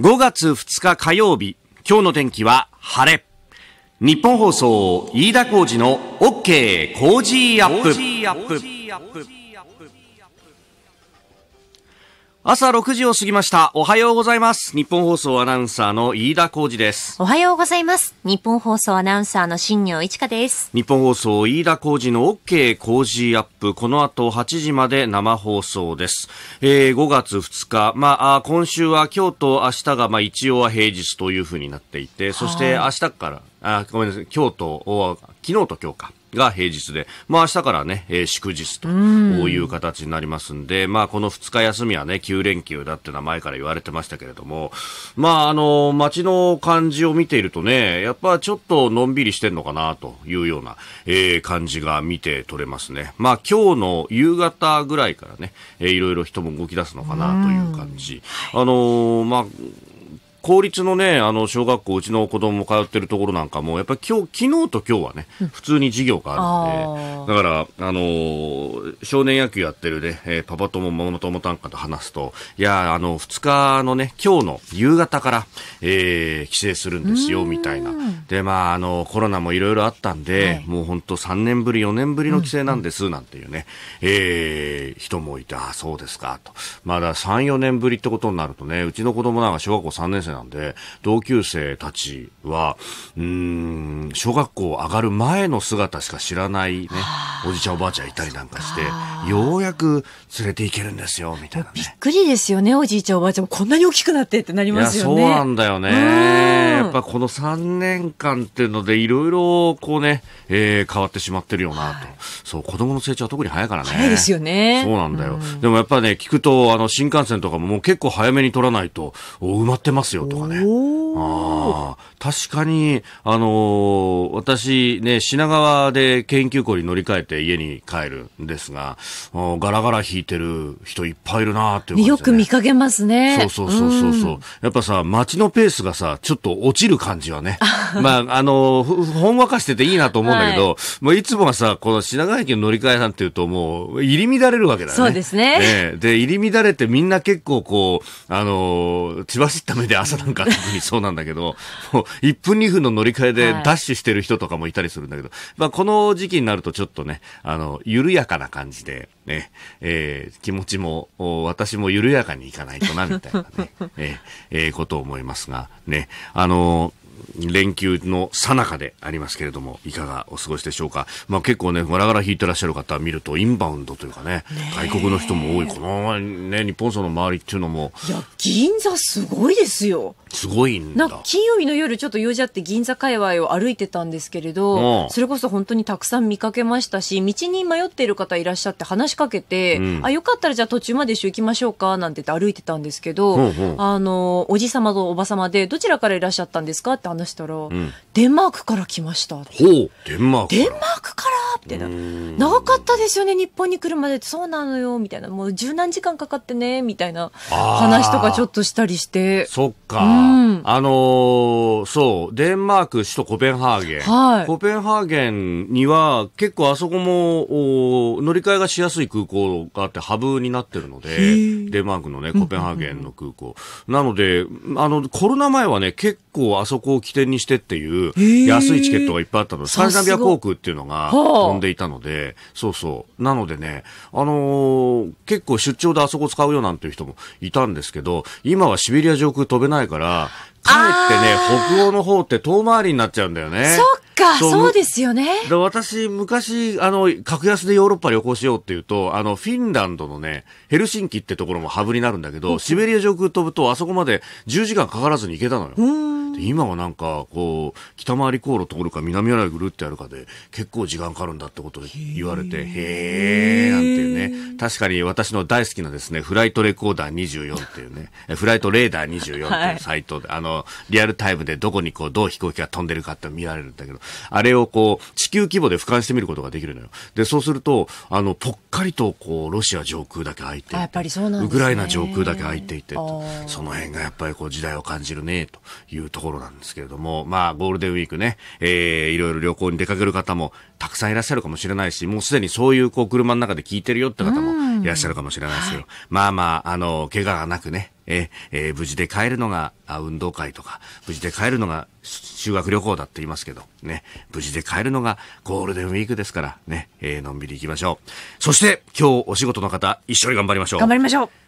5月2日火曜日、今日の天気は晴れ。日本放送、飯田浩事の OK 工事アップ。朝6時を過ぎました。おはようございます。日本放送アナウンサーの飯田浩二です。おはようございます。日本放送アナウンサーの新庄一華です。日本放送飯田浩二の OK 工事アップ。この後8時まで生放送です。えー、5月2日。まあ、今週は今日と明日が、まあ、一応は平日というふうになっていて、そして明日から、あ、ごめんなさい。今日と、昨日と今日か。が平日で、まあ明日からね、えー、祝日という形になりますんで、んまあこの2日休みはね、9連休だって名前から言われてましたけれども、まああの、街の感じを見ているとね、やっぱちょっとのんびりしてんのかなというような、えー、感じが見て取れますね。まあ今日の夕方ぐらいからね、えー、いろいろ人も動き出すのかなという感じ。あのー、まあ、公立のね、あの、小学校、うちの子供も通ってるところなんかも、やっぱり今日、昨日と今日はね、普通に授業があるんで、だから、あのー、少年野球やってるね、えー、パパ友、ママ友短歌と話すと、いや、あの、2日のね、今日の夕方から、えー、帰省するんですよ、みたいな。で、まあ、あの、コロナもいろいろあったんで、はい、もう本当3年ぶり、4年ぶりの帰省なんです、なんていうね、うん、えー、人もいて、あ、そうですか、と。まだ3、4年ぶりってことになるとね、うちの子供なんか小学校3年生なんで、同級生たちは、うん、小学校上がる前の姿しか知らないね、おじちゃんおばあちゃんいたりなんかして、ようやく連れて行けるんですよ、みたいな、ね、びっくりですよね、おじいちゃんおばあちゃんもこんなに大きくなってってなりますよね。そうなんだよね。やっぱこの3年間っていうので、いろいろこうね、えー、変わってしまってるよなと。そう、子供の成長は特に早いからね。早いですよね。そうなんだよ。でもやっぱね、聞くと、あの、新幹線とかももう結構早めに取らないと、埋まってますよ。よとかね。ああ、確かに、あのー、私ね、品川で研究校に乗り換えて家に帰るんですが、ガラガラ引いてる人いっぱいいるなっていう、ね、よく見かけますね。そうそうそうそうそう、やっぱさ、街のペースがさ、ちょっと落ちる感じはね。まあ、あのー、ほんわかしてていいなと思うんだけど、はい、もういつもはさ、この品川駅の乗り換えなんていうともう、入り乱れるわけだよね。そうですね。ねで、入り乱れてみんな結構こう、あのー、血走った目で朝なんか特にそうなんだけど、もう1分2分の乗り換えでダッシュしてる人とかもいたりするんだけど、はい、まあこの時期になるとちょっとね、あの、緩やかな感じで、ね、えー、気持ちも、私も緩やかにいかないとな、みたいなね、えー、えー、ことを思いますが、ね、あの連休のさなかでありますけれども、いかがお過ごしでしょうか。まあ結構ね、ガラガラ引いてらっしゃる方見ると、インバウンドというかね、ね外国の人も多い。このままね、日本その周りっていうのも。いや、銀座すごいですよ。すごいんだ。金曜日の夜、ちょっと用事あって銀座界隈を歩いてたんですけれど、それこそ本当にたくさん見かけましたし、道に迷っている方いらっしゃって話しかけて、うん、あ、よかったらじゃあ途中まで一緒行きましょうか、なんて言って歩いてたんですけど、うんうん、あの、おじ様とおば様で、どちらからいらっしゃったんですかって話したら、うん、デンマークから来ました。ほう、デンマークデンマークからってな、長かったですよね、日本に来るまでって、そうなのよ、みたいな、もう十何時間かかってね、みたいな話とかちょっとしたりして。そっか。うん、あのー、そう、デンマーク首都コペンハーゲン。はい、コペンハーゲンには結構あそこも乗り換えがしやすい空港があってハブになってるので、デンマークのね、コペンハーゲンの空港。なので、あの、コロナ前はね、結構あそこを起点にしてっていう安いチケットがいっぱいあったので、スカンナビア航空っていうのが飛んでいたので、そうそう。なのでね、あのー、結構出張であそこ使うよなんていう人もいたんですけど、今はシベリア上空飛べないから、、かえってね、北欧の方って遠回りになっちゃうんだよね。そっか、そうですよね。私、昔、あの、格安でヨーロッパ旅行しようっていうと、あの、フィンランドのね、ヘルシンキってところもハブになるんだけど、シベリア上空飛ぶと、あそこまで10時間かからずに行けたのよ。今はなんかこう北回り航路通るか南回りぐるってやるかで結構時間かかるんだってことで言われてへえなんていうね確かに私の大好きなですねフライトレコーダー24っていうね フライトレーダー24っていうサイトで、はい、あのリアルタイムでどこにこうどう飛行機が飛んでるかって見られるんだけどあれをこう地球規模で俯瞰してみることができるのよでそうするとあのぽっかりとこうロシア上空だけ空いてやっぱりそうなん、ね、ウクライナ上空だけ空いていてその辺がやっぱりこう時代を感じるねというところところなんですけれども、まあ、ゴールデンウィークね、えー、いろいろ旅行に出かける方もたくさんいらっしゃるかもしれないし、もうすでにそういう、こう、車の中で聞いてるよって方もいらっしゃるかもしれないですけど、まあまあ、あの、怪我がなくね、ええー、無事で帰るのが運動会とか、無事で帰るのが修学旅行だって言いますけど、ね、無事で帰るのがゴールデンウィークですから、ね、えー、のんびり行きましょう。そして、今日お仕事の方、一緒に頑張りましょう。頑張りましょう。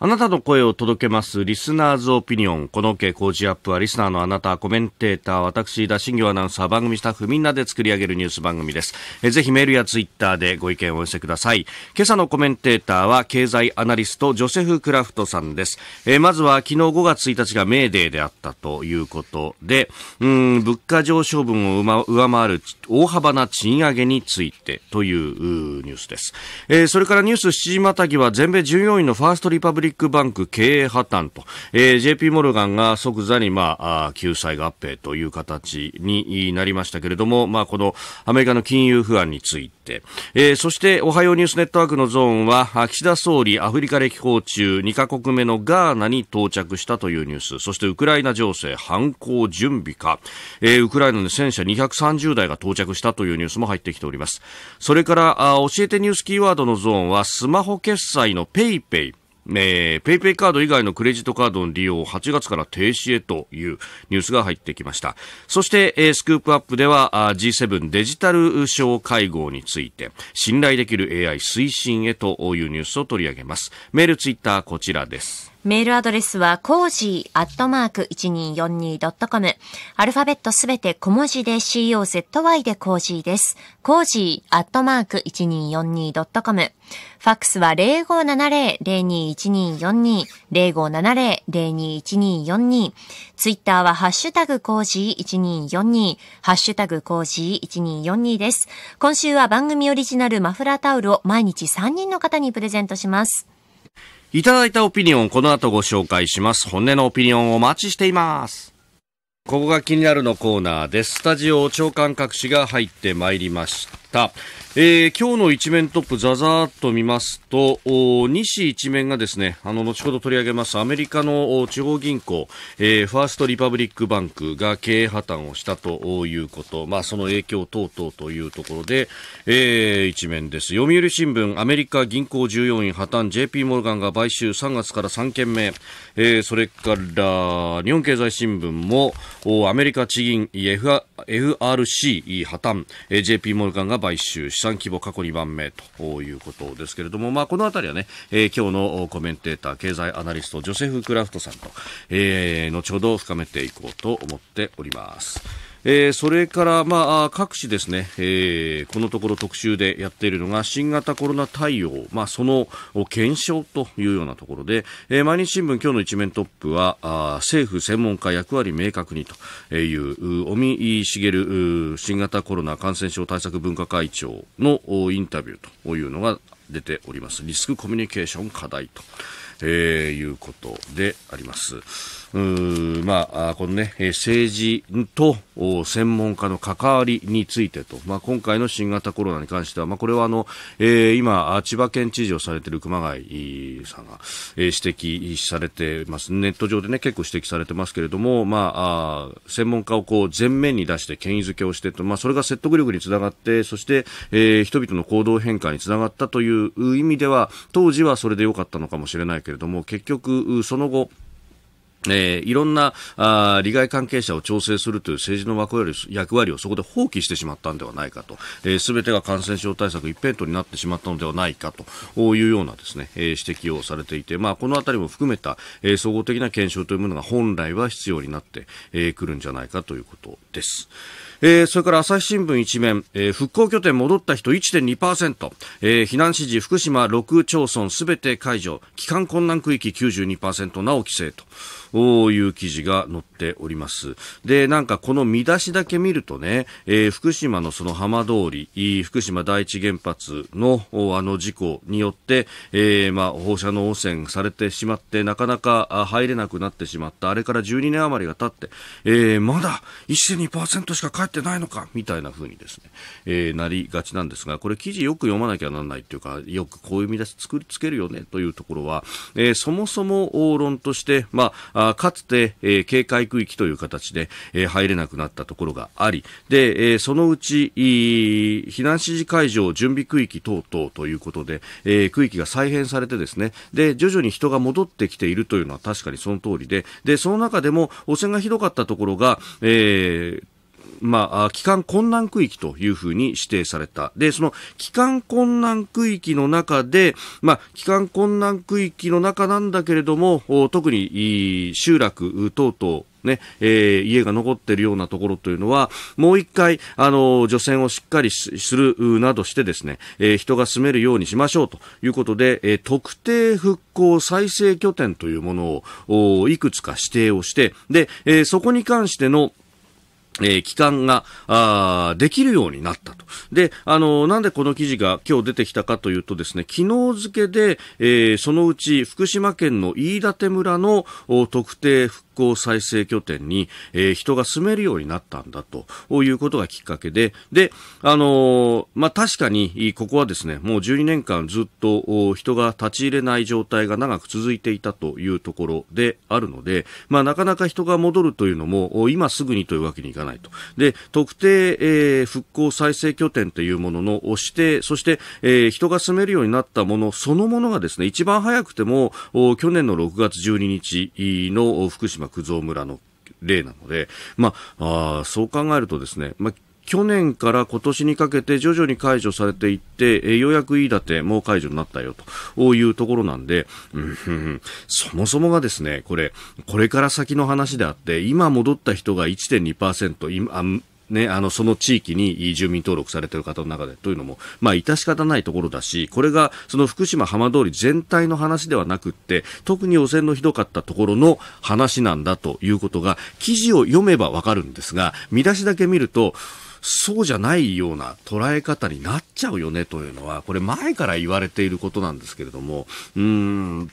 あなたの声を届けます、リスナーズオピニオン。この OK 工事アップは、リスナーのあなた、コメンテーター、私、田新業アナウンサー、番組スタッフ、みんなで作り上げるニュース番組です。えぜひメールやツイッターでご意見をお寄せください。今朝のコメンテーターは、経済アナリスト、ジョセフ・クラフトさんです。えまずは、昨日5月1日がメーデーであったということで、うん物価上昇分を上回る大幅な賃上げについてというニュースです。えそれからニュース7時またぎは、全米従業員のファーストリパブリリックバンク経営破綻と、えー、JP モルガンが即座に、まあ、救済合併という形になりましたけれども、まあ、このアメリカの金融不安について、えー、そしておはようニュースネットワークのゾーンは岸田総理アフリカ歴訪中2カ国目のガーナに到着したというニュースそしてウクライナ情勢反抗準備か、えー、ウクライナの戦車230台が到着したというニュースも入ってきておりますそれからあ教えてニュースキーワードのゾーンはスマホ決済のペイペイえー、ペイペイカード以外のクレジットカードの利用を8月から停止へというニュースが入ってきました。そして、えー、スクープアップでは G7 デジタル省会合について信頼できる AI 推進へというニュースを取り上げます。メール、ツイッター、こちらです。メールアドレスは、コージーアットマーク 1242.com。アルファベットすべて小文字で COZY でコージーです。コージーアットマーク 1242.com。ファックスは0570-021242、0570-021242。ツイッターはハッシュタグコージー1242、ハッシュタグコージー1242です。今週は番組オリジナルマフラータオルを毎日3人の方にプレゼントします。いただいたオピニオン、この後ご紹介します。本音のオピニオンをお待ちしています。ここが気になるのコーナーです。スタジオ長官各紙が入ってまいりました。えー、今日の一面トップ、ざざーっと見ますと、西一面がですね、あの、後ほど取り上げます、アメリカの地方銀行、えー、ファーストリパブリックバンクが経営破綻をしたということ、まあ、その影響等々というところで、えー、一面です。読売新聞、アメリカ銀行従業員破綻、JP モルガンが買収3月から3件目、えー、それから、日本経済新聞も、アメリカ地銀 FRC 破綻、えー、JP モルガンが買収、し産規模過去2番目ということですけれども、まあ、このあたりはね、えー、今日のコメンテーター、経済アナリスト、ジョセフ・クラフトさんと、えー、後ほど深めていこうと思っております。えー、それから、まあ、各地ですね、えー、このところ特集でやっているのが新型コロナ対応、まあ、その検証というようなところで、えー、毎日新聞今日の一面トップはあ政府専門家役割明確にという尾身茂新型コロナ感染症対策分科会長のインタビューというのが出ておりますリスクコミュニケーション課題と、えいうことであります。まあ、このね、政治と専門家の関わりについてと、まあ、今回の新型コロナに関しては、まあ、これはあの、えー、今、千葉県知事をされている熊谷さんが、指摘されてます。ネット上でね、結構指摘されてますけれども、まあ、あ専門家をこう、前面に出して権威づけをしてと、まあ、それが説得力につながって、そして、えー、人々の行動変化につながったという意味では、当時はそれで良かったのかもしれないけれども、結局、その後、えー、いろんなあ利害関係者を調整するという政治の枠役割をそこで放棄してしまったのではないかと、す、えー、べ、てが感染症対策一辺倒になってしまったのではないかというようなですね、えー、指摘をされていて、まあ、このあたりも含めた、えー、総合的な検証というものが本来は必要になってく、えー、るんじゃないかということです。えー、それから朝日新聞一面、えー、復興拠点戻った人1.2%、えー、避難指示福島6町村すべて解除、帰還困難区域92%なお規制と。ういう記事が載っております。で、なんかこの見出しだけ見るとね、えー、福島のその浜通り、福島第一原発のあの事故によって、えー、まあ、放射能汚染されてしまって、なかなか入れなくなってしまった。あれから12年余りが経って、えー、まだ1.2%しか返ってないのか、みたいな風にですね、えー、なりがちなんですが、これ記事よく読まなきゃなんないっていうか、よくこういう見出し作りつけるよねというところは、えー、そもそも論として、まあかつて、えー、警戒区域という形で、えー、入れなくなったところがありで、えー、そのうち避難指示会場準備区域等々ということで、えー、区域が再編されてですねで徐々に人が戻ってきているというのは確かにその通りででその中でも汚染がひどかったところが、えー、まあ、帰還困難区域というふうに指定された。で、その帰還困難区域の中で、まあ、帰還困難区域の中なんだけれども、特に集落等々、ね、えー、家が残っているようなところというのは、もう一回、あの、除染をしっかりするなどしてですね、えー、人が住めるようにしましょうということで、えー、特定復興再生拠点というものを、いくつか指定をして、で、えそこに関しての、えー、期が、あできるようになったと。で、あのなんでこの記事が今日出てきたかというとですね、昨日付けで、えー、そのうち福島県の飯舘村の特定復興再生拠点に、えー、人が住めるようになったんだということがきっかけで、で、あのー、まあ、確かに、ここはですね、もう12年間ずっと人が立ち入れない状態が長く続いていたというところであるので、まあ、なかなか人が戻るというのも、今すぐにというわけにいかないと。で、特定、えー、復興再生拠点というものの押して、そして、えー、人が住めるようになったものそのものがですね、一番早くても、去年の6月12日の福島島九蔵村の例なので、まあ、あそう考えるとですね、まあ去年から今年にかけて徐々に解除されていって、ようやく飯舘も解除になったよというところなんで、うん、そもそもがですね、これ、これから先の話であって、今戻った人が1.2%、今、ね、あの、その地域に住民登録されている方の中でというのも、まあ、致し方ないところだし、これが、その福島浜通り全体の話ではなくって、特に汚染のひどかったところの話なんだということが、記事を読めばわかるんですが、見出しだけ見ると、そうじゃないような捉え方になっちゃうよねというのは、これ前から言われていることなんですけれども、うーん、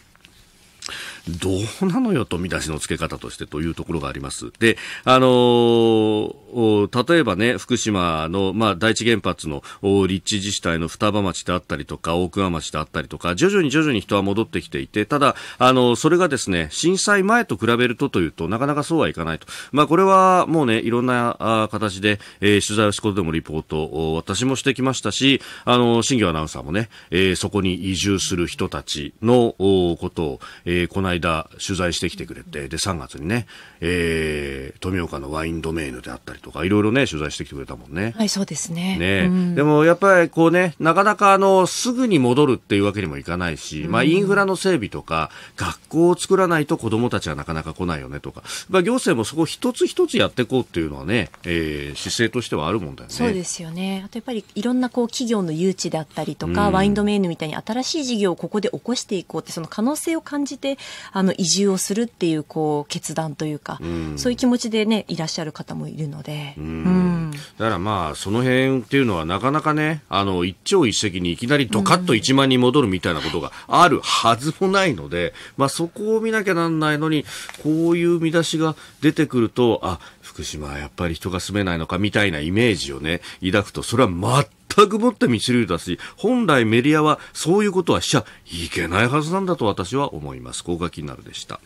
どうなのよと見出しの付け方としてというところがあります。で、あのー、例えばね、福島の、まあ、第一原発の立地自治体の双葉町であったりとか、大熊町であったりとか、徐々に徐々に人は戻ってきていて、ただ、あのー、それがですね、震災前と比べるとというと、なかなかそうはいかないと。まあ、これはもうね、いろんな形で、えー、取材をすることでもリポート、私もしてきましたし、あの新業アナウンサーもね、えそこに移住する人たちのことを、えー、この間取材してきてくれて、で、3月にね、えー、富岡のワインドメイヌであったりとか、いろいろね、取材してきてくれたもんね。はい、そうですね。ね、うん、でもやっぱりこうね、なかなかあの、すぐに戻るっていうわけにもいかないし、まあ、インフラの整備とか、学校を作らないと子供たちはなかなか来ないよねとか、まあ、行政もそこ一つ一つやっていこうっていうのはね、えー、姿勢としてはあるもんだよね。そうですよね。あとやっぱりいろんなこう、企業の誘致だったりとか、うん、ワインドメイヌみたいに新しい事業をここで起こしていこうって、その可能性を感じてあの移住をするっていうこう決断というか、うん、そういう気持ちでねいらっしゃる方もいるので、うん、だからまあその辺っていうのはなかなかねあの一朝一夕にいきなりドカッと1万人戻るみたいなことがあるはずもないので、まあ、そこを見なきゃなんないのにこういう見出しが出てくるとあ福島はやっぱり人が住めないのかみたいなイメージをね、抱くと、それは全くもって未知留だし、本来メディアはそういうことはしちゃいけないはずなんだと私は思います。ここ気になるでした。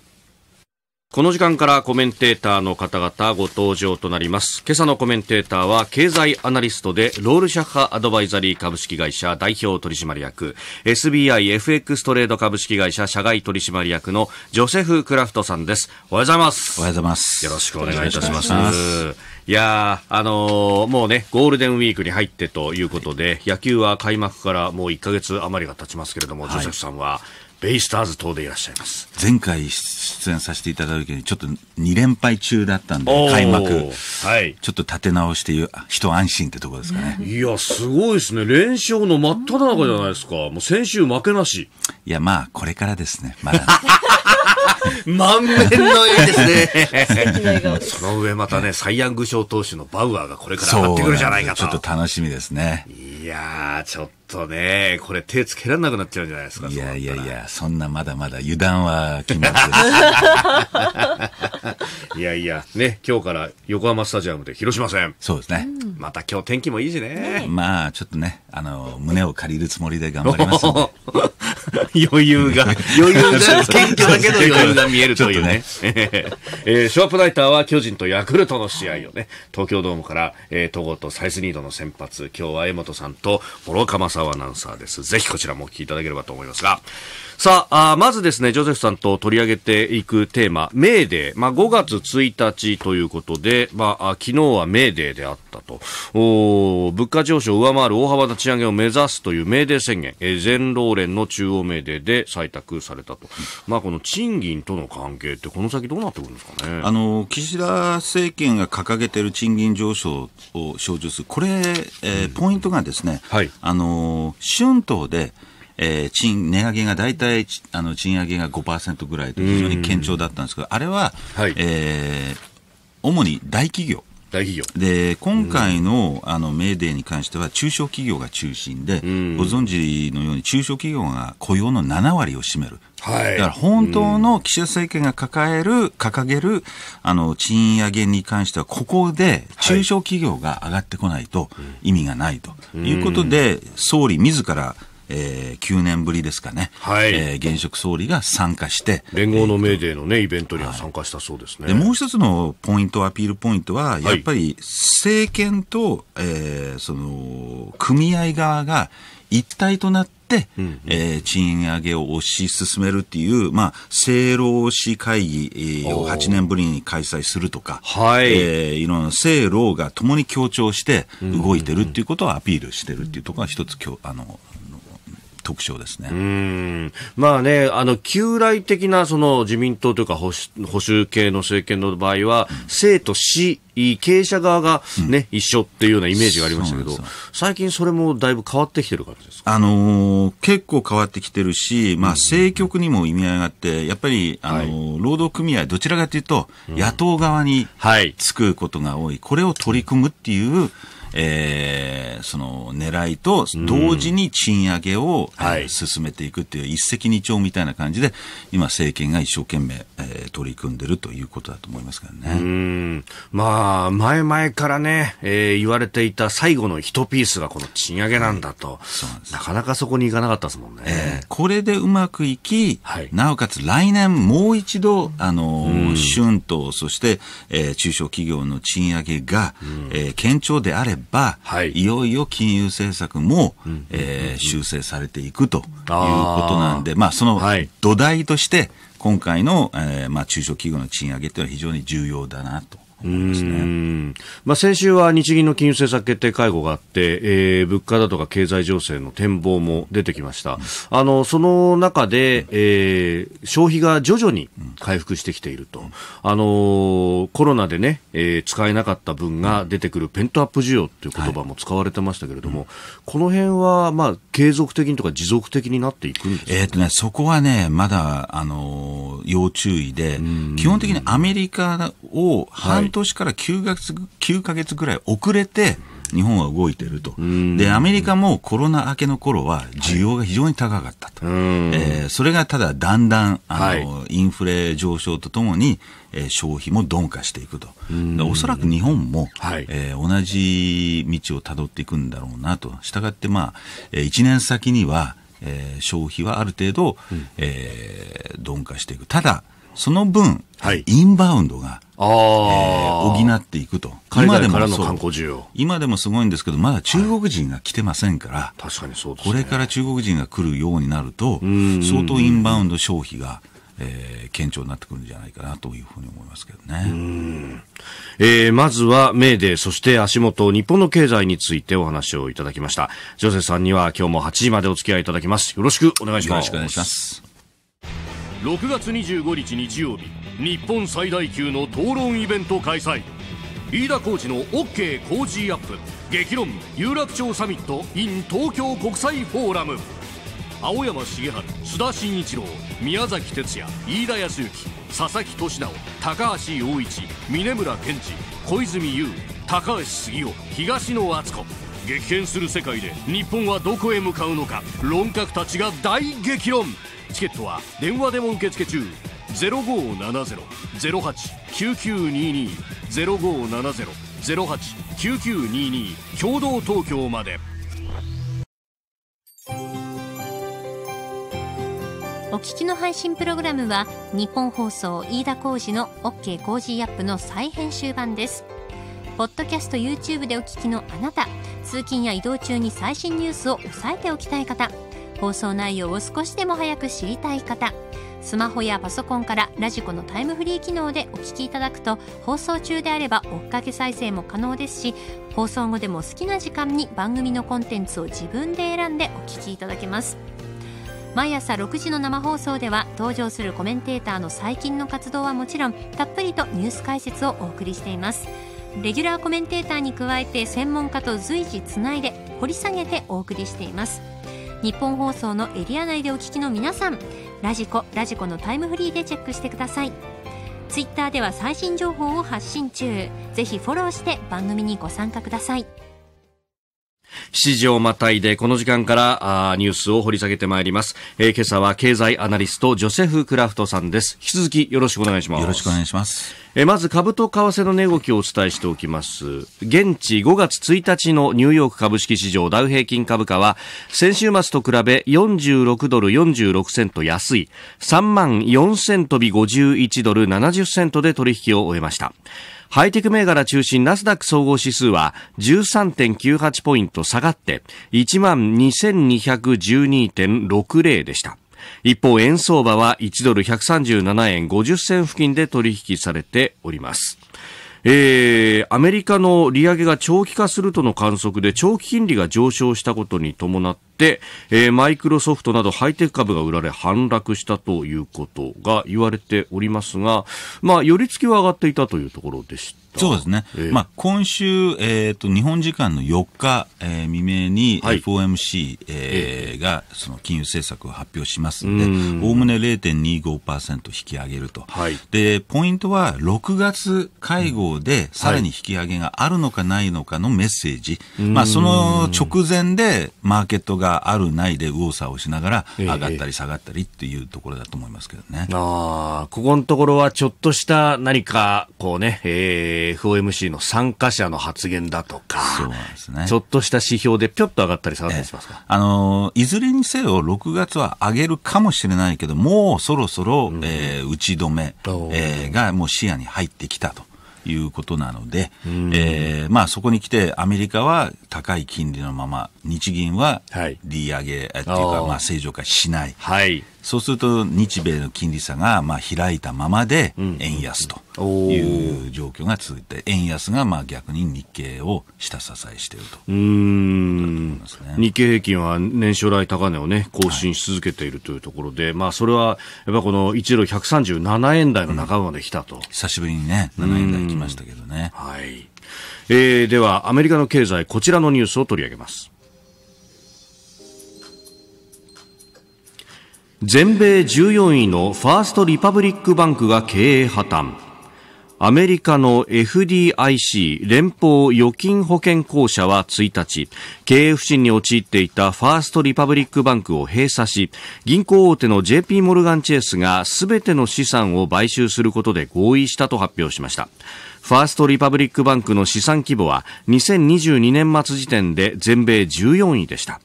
この時間からコメンテーターの方々ご登場となります。今朝のコメンテーターは経済アナリストでロールシャッハアドバイザリー株式会社代表取締役 SBIFX トレード株式会社社外取締役のジョセフ・クラフトさんです。おはようございます。おはようございます。よろしくお願いいたします。いやあのー、もうね、ゴールデンウィークに入ってということで、野球は開幕からもう1ヶ月余りが経ちますけれども、ジョセフさんは、ベイスターズ等でいらっしゃいます前回出演させていただいた時にちょっと2連敗中だったんで開幕、はい、ちょっと立て直して一安心ってとこですかねいやすごいですね連勝の真っ只中じゃないですかもう先週負けなしいやまあこれからですねまだ、ね 満面のいいですね。その上またね、サイヤング賞投手のバウアーがこれから上がってくるじゃないかと。ちょっと楽しみですね。いやー、ちょっと。とね、これ手つけられなくなっちゃうんじゃないですか。いやいやいや、そんなまだまだ油断は禁物です。いやいや、ね、今日から横浜スタジアムで広島戦。そうですね。また今日天気もいいしね。まあ、ちょっとね、あの、胸を借りるつもりで頑張ります 余裕が、余裕が、謙虚だけど余裕が見えるというね。ねえー、ショープライターは巨人とヤクルトの試合をね、東京ドームから、えー、戸郷とサイスニードの先発、今日は江本さんと諸岡正アナウンサーです。ぜひこちらもお聞きいただければと思いますが。さあ、あまずですね、ジョセフさんと取り上げていくテーマ、メーデー。まあ、5月1日ということで、まあ、昨日はメーデーであった。ったと。お物価上昇を上回る大幅な賃上げを目指すという命令宣言、えー、全労連の中央命令で採択されたと。まあ、この賃金との関係ってこの先どうなってくるんですかね。あの、岸田政権が掲げている賃金上昇を生じする、これ、えー、ポイントがですね、はい、あの、春闘で、えー、賃値上げが大体あの賃上げが5%ぐらいと非常に堅調だったんですけど、あれは、はい、えー、主に大企業。大企業で今回の,、あのメーデーに関しては中小企業が中心で、ご存知のように中小企業が雇用の7割を占める。はい、だから本当の岸田政権が抱える、掲げるあの賃上げに関しては、ここで中小企業が上がってこないと意味がないということで、総理自らえー、9年ぶりですかね、はいえー、現職総理が参加して、連合のメーデーのね、イベントには参加したそうですね、はい、でもう一つのポイント、アピールポイントは、やっぱり政権と、えー、その組合側が一体となって、っ、えー、賃上げを推し進めるっていう、まあ、政労使会議を8年ぶりに開催するとか、はい、えー、いろんな政労が共に協調して動いてるっていうことをアピールしてるっていうところが一つきょあの特徴ですね。まあね、あの、旧来的なその自民党というか保守保守系の政権の場合は、生と死、経営者側がね、うん、一緒っていうようなイメージがありましたけど、最近それもだいぶ変わってきてる感じですか、あのー、結構変わってきてるし、まあ、政局にも意味合いがあって、やっぱり、あのーはい、労働組合、どちらかというと、野党側につくことが多い、これを取り組むっていう、えー、その狙いと同時に賃上げを、進めていくっていう一石二鳥みたいな感じで、今政権が一生懸命、えー、取り組んでるということだと思いますからね。まあ、前々からね、えー、言われていた最後の一ピースがこの賃上げなんだと、はい、なかなかそこに行かなかったですもんね。えー、これでうまくいき、はい、なおかつ来年もう一度、あの、春闘、そして、えー、中小企業の賃上げが、えー、堅調であれば、ば、はい、いよいよ金融政策も、うん、えー、修正されていくということなんで、あまあ、その土台として、今回の、えーまあ、中小企業の賃上げというのは非常に重要だなと。思いますね、まあ、先週は日銀の金融政策決定会合があって、えー、物価だとか経済情勢の展望も出てきました、うん、あのその中で、えー、消費が徐々に回復してきていると、うん、あのコロナでね、えー、使えなかった分が出てくるペントアップ需要という言葉も使われてましたけれども、はい、この辺はまあ継続的にとか持続的になっていくんですえーとね、そこはね、まだ、あの要注意で、基本的にアメリカを半年から9月、9ヶ月ぐらい遅れて、日本は動いてると、でアメリカもコロナ明けの頃は需要が非常に高かったと、はい、えー、それがただだんだんあの、はい、インフレ上昇とともに、えー、消費も鈍化していくと、おそらく日本も、はい、えー、同じ道をたどっていくんだろうなと、したがって、まあえー、1年先には、えー、消費はある程度、うん、え鈍化していく。ただその分、インバウンドがあえー、補っていくと。今でも観光需要。今でもすごいんですけど、まだ中国人が来てませんから、はい、確かにそうです、ね、これから中国人が来るようになると、相当インバウンド消費が、えー、顕著になってくるんじゃないかなというふうに思いますけどね。えー、まずは、メーデー、そして足元、日本の経済についてお話をいただきました。ジョセさんには今日も8時までお付き合いいただきます。よろしくお願いします。よろしくお6月25日日曜日。日本最大級の討論イベント開催飯田浩次の OK 工事アップ激論有楽町サミット in 東京国際フォーラム青山茂春須田慎一郎宮崎哲也飯田康之佐々木俊直高橋陽一峯村健治小泉悠高橋杉雄東野敦子激変する世界で日本はどこへ向かうのか論客たちが大激論チケットは電話でも受付中ゼロ八九九二二ゼロ五七ゼロゼロ八九九二二共同東京までお聞きの配信プログラムは日本放送飯田浩司の OK コージーアップの再編集版ですポッドキャスト YouTube でお聞きのあなた通勤や移動中に最新ニュースを押さえておきたい方放送内容を少しでも早く知りたい方スマホやパソコンからラジコのタイムフリー機能でお聞きいただくと放送中であれば追っかけ再生も可能ですし放送後でも好きな時間に番組のコンテンツを自分で選んでお聞きいただけます毎朝6時の生放送では登場するコメンテーターの最近の活動はもちろんたっぷりとニュース解説をお送りしていますレギュラーコメンテーターに加えて専門家と随時つないで掘り下げてお送りしています日本放送のエリア内でお聞きの皆さんラジコラジコのタイムフリーでチェックしてくださいツイッターでは最新情報を発信中ぜひフォローして番組にご参加ください7時をまたいで、この時間からあニュースを掘り下げてまいります、えー。今朝は経済アナリスト、ジョセフ・クラフトさんです。引き続きよろしくお願いします。よろしくお願いします。えー、まず株と為替の値動きをお伝えしておきます。現地5月1日のニューヨーク株式市場ダウ平均株価は、先週末と比べ46ドル46セント安い、3万4セントび51ドル70セントで取引を終えました。ハイテク銘柄中心ナスダック総合指数は13.98ポイント下がって12,212.60でした。一方、円相場は1ドル137円50銭付近で取引されております。えー、アメリカの利上げが長期化するとの観測で長期金利が上昇したことに伴って、えー、マイクロソフトなどハイテク株が売られ反落したということが言われておりますが、まあ、寄り付きは上がっていたというところでした。そうですね。えー、まあ、今週、えっ、ー、と、日本時間の4日、えー、未明に FOMC、はい、えー、が、その金融政策を発表しますので、おおむね0.25%引き上げると、はい。で、ポイントは、6月会合でさらに引き上げがあるのかないのかのメッセージ。はい、まあ、その直前でマーケットががあるないで右往左往しながら、上がったり下がったりっていうところだと思いますけどね。ええ、ああ、ここのところはちょっとした何か、こうね、えー、FOMC の参加者の発言だとか、そうなんですね。ちょっとした指標でぴょっと上がったり下がったりしますか、え、あのー、いずれにせよ6月は上げるかもしれないけど、もうそろそろ、うえー、打ち止め、えー、がもう視野に入ってきたと。いうことなので、えー、まあ、そこに来てアメリカは高い金利のまま日銀は利上げ、はい、っていうかまあ正常化しない、はい、そうすると日米の金利差がまあ開いたままで円安という状況が続いて、円安がまあ逆に日経を下支えしているとうん日経平均は年初来高値を、ね、更新し続けているというところで、はい、まあ、それはやっぱこの1ドル137円台の中まで来たと、うん、久しぶりにね、7円台来ましたけどね。はいえー、では、アメリカの経済、こちらのニュースを取り上げます。全米14位のファーストリパブリックバンクが経営破綻アメリカの FDIC 連邦預金保険公社は1日経営不振に陥っていたファーストリパブリックバンクを閉鎖し銀行大手の JP モルガンチェースが全ての資産を買収することで合意したと発表しましたファーストリパブリックバンクの資産規模は2022年末時点で全米14位でした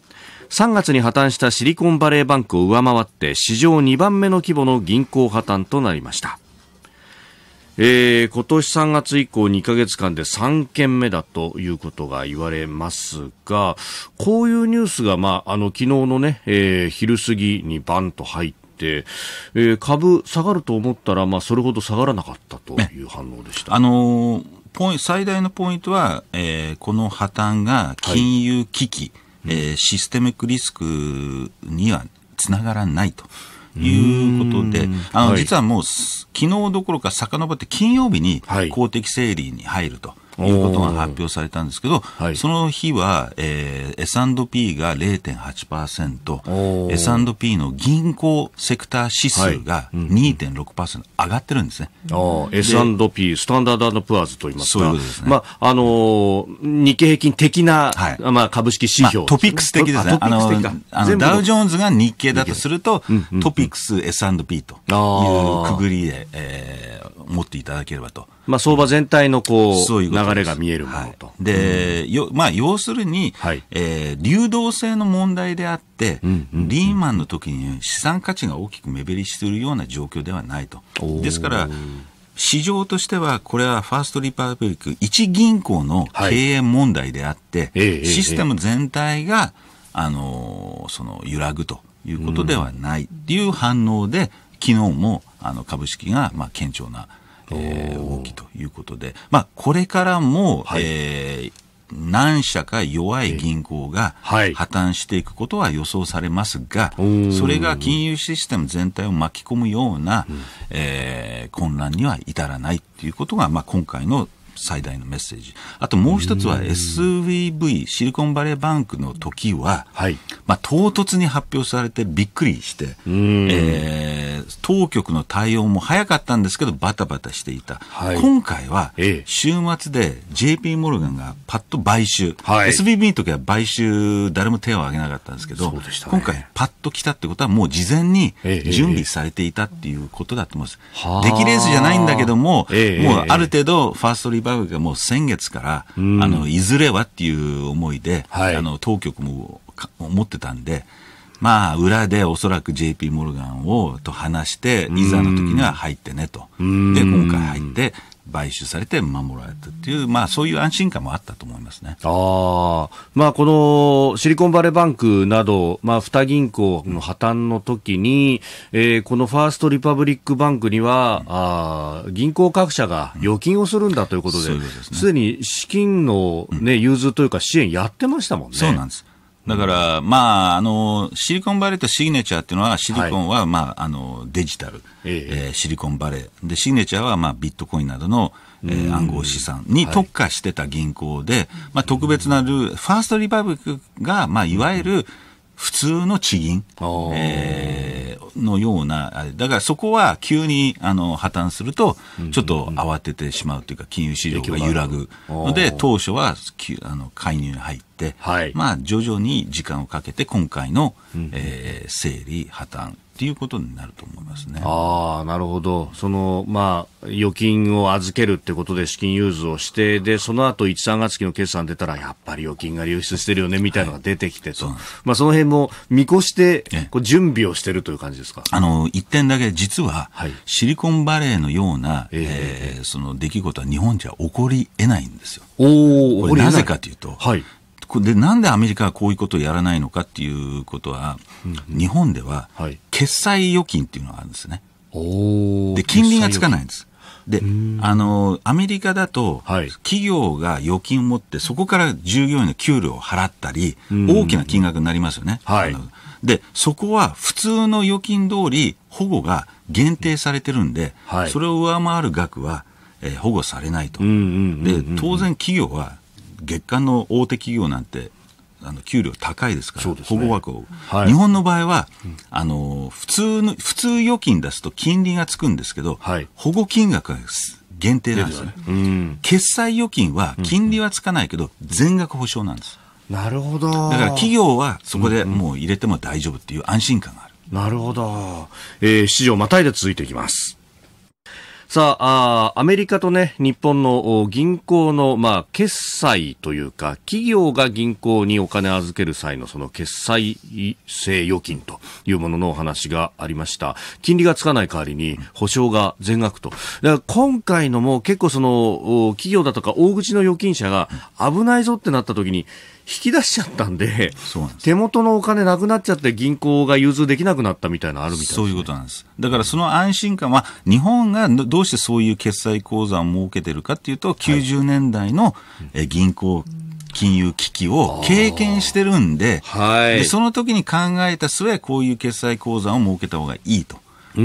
3月に破綻したシリコンバレーバンクを上回って史上2番目の規模の銀行破綻となりました。えー、今年3月以降2ヶ月間で3件目だということが言われますが、こういうニュースが、まあ、あの、昨日のね、えー、昼過ぎにバンと入って、えー、株下がると思ったら、まあ、それほど下がらなかったという反応でした。ね、あのー、ポイ最大のポイントは、えー、この破綻が金融危機。はいえー、システムクリスクにはつながらないと。いうことで、あの、はい、実はもう、昨日どころか遡って金曜日に公的整理に入ると。いうことが発表されたんですけど、はい、その日は、えー、S&P が0.8%、S&P の銀行セクター指数が2.6%上がってるんですね。はいうん、S&P、スタンダードプアーズと言いますか、そういうすね、まああの日経平均的な、はい、まあ、株式指標、まあ、トピックス的ですね。あのあのダウジョーンズが日経だとすると、トピックス S&P というくぐりで、えー、思っていただければと。まあ、相場全体のこう、うう流れが見えるものと。はい、で、よまあ、要するに、はい、えー、流動性の問題であって、うんうんうん、リーマンの時に資産価値が大きく目減りしているような状況ではないと。ですから、市場としては、これはファーストリパブリック、一銀行の経営問題であって、はい、システム全体が、あのその揺らぐということではないっていう反応で、昨日もあの株式がまあ顕著なえー、大きいということで、まあ、これからも、はい、えー何社か弱い銀行が破綻していくことは予想されますが、それが金融システム全体を巻き込むような、うえー、混乱には至らないということが、まあ、今回の最大のメッセージ。あともう一つは s v v シリコンバレーバンクの時は、はい、まあ、唐突に発表されてびっくりして、えー、当局の対応も早かったんですけど、バタバタしていた。はい、今回は、週末で JP モルガンがパッと買収、はい、SVB の時は買収、誰も手を挙げなかったんですけど、ね、今回パッと来たってことは、もう事前に準備されていたっていうことだと思います。出来レースじゃないんだけども、もうある程度、ファーストリバーがもう先月から、うん、あのいずれはっていう思いで、はい、あの当局も思ってたんで、まあ、裏でおそらく JP モルガンをと話して、いざの時には入ってねと。で、今回入って、買収されて守られたっていう、まあ、そういう安心感もあったと思いますねあ、まあ、このシリコンバレーバンクなど、まあ、二銀行の破綻の時に、えー、このファーストリパブリックバンクには、うん、あ銀行各社が預金をするんだということで、す、うで、ね、に資金の、ね、融通というか、支援やってましたもんね。そうなんですだから、まあ、あの、シリコンバレーとシグネチャーっていうのは、シリコンは、まあ、あの、デジタル、ええシリコンバレー。で、シグネチャーは、まあ、ビットコインなどの、えー、暗号資産に特化してた銀行で、まあ、特別なルール、ファーストリパブリックが、まあ、いわゆる、普通の地銀、えー、のような、だからそこは急にあの破綻すると、ちょっと慌ててしまうというか、金融市場が揺らぐので、当初はあの介入に入って、はい、まあ、徐々に時間をかけて、今回の、うん、えー、整理、破綻、っていうことになると思いますね。ああ、なるほど。その、まあ、預金を預けるってことで資金融通をして、で、その後1、3月期の決算出たら、やっぱり預金が流出してるよね、みたいなのが出てきてと。はい、まあ、その辺も見越して、こう準備をしてるという感じですかあの、一点だけ、実は、シリコンバレーのような、ええー、その出来事は日本じゃ起こり得ないんですよ。おお、なぜかというと、はい、でなんでアメリカはこういうことをやらないのかっていうことは、うん、日本では決済預金っていうのがあるんですね。はい、で金利がつかないんです。であのアメリカだと、企業が預金を持ってそこから従業員の給料を払ったり、大きな金額になりますよね。はい、でそこは普通の預金通り保護が限定されてるんで、はい、それを上回る額は、えー、保護されないと、で当然企業は月間の大手企業なんてあの給料高いですから、ね、保護枠を、はい、日本の場合は、うん、あの普通の普通預金出すと金利がつくんですけど、はい、保護金額が限定なんですよね、うん、決済預金は金利はつかないけど、全額保証なんです。なるほど。だから企業はそこでもう入れても大丈夫っていう安心感がある。うんうん、なるほど。えー、市場またいで続いていきます。さあ、アメリカとね、日本の銀行の、まあ、決済というか、企業が銀行にお金預ける際のその決済制預金というもののお話がありました。金利がつかない代わりに保証が全額と。だから今回のも結構その、企業だとか大口の預金者が危ないぞってなった時に、引き出しちゃったんで、ん手元のお金なくなっちゃって銀行が融通できなくなったみたいなあるみたい、ね、そういうことなんです。だからその安心感は、日本がどうしてそういう決済口座を設けてるかっていうと、90年代の銀行金融危機を経験してるんで、はい、でその時に考えた末、こういう決済口座を設けた方がいいと。い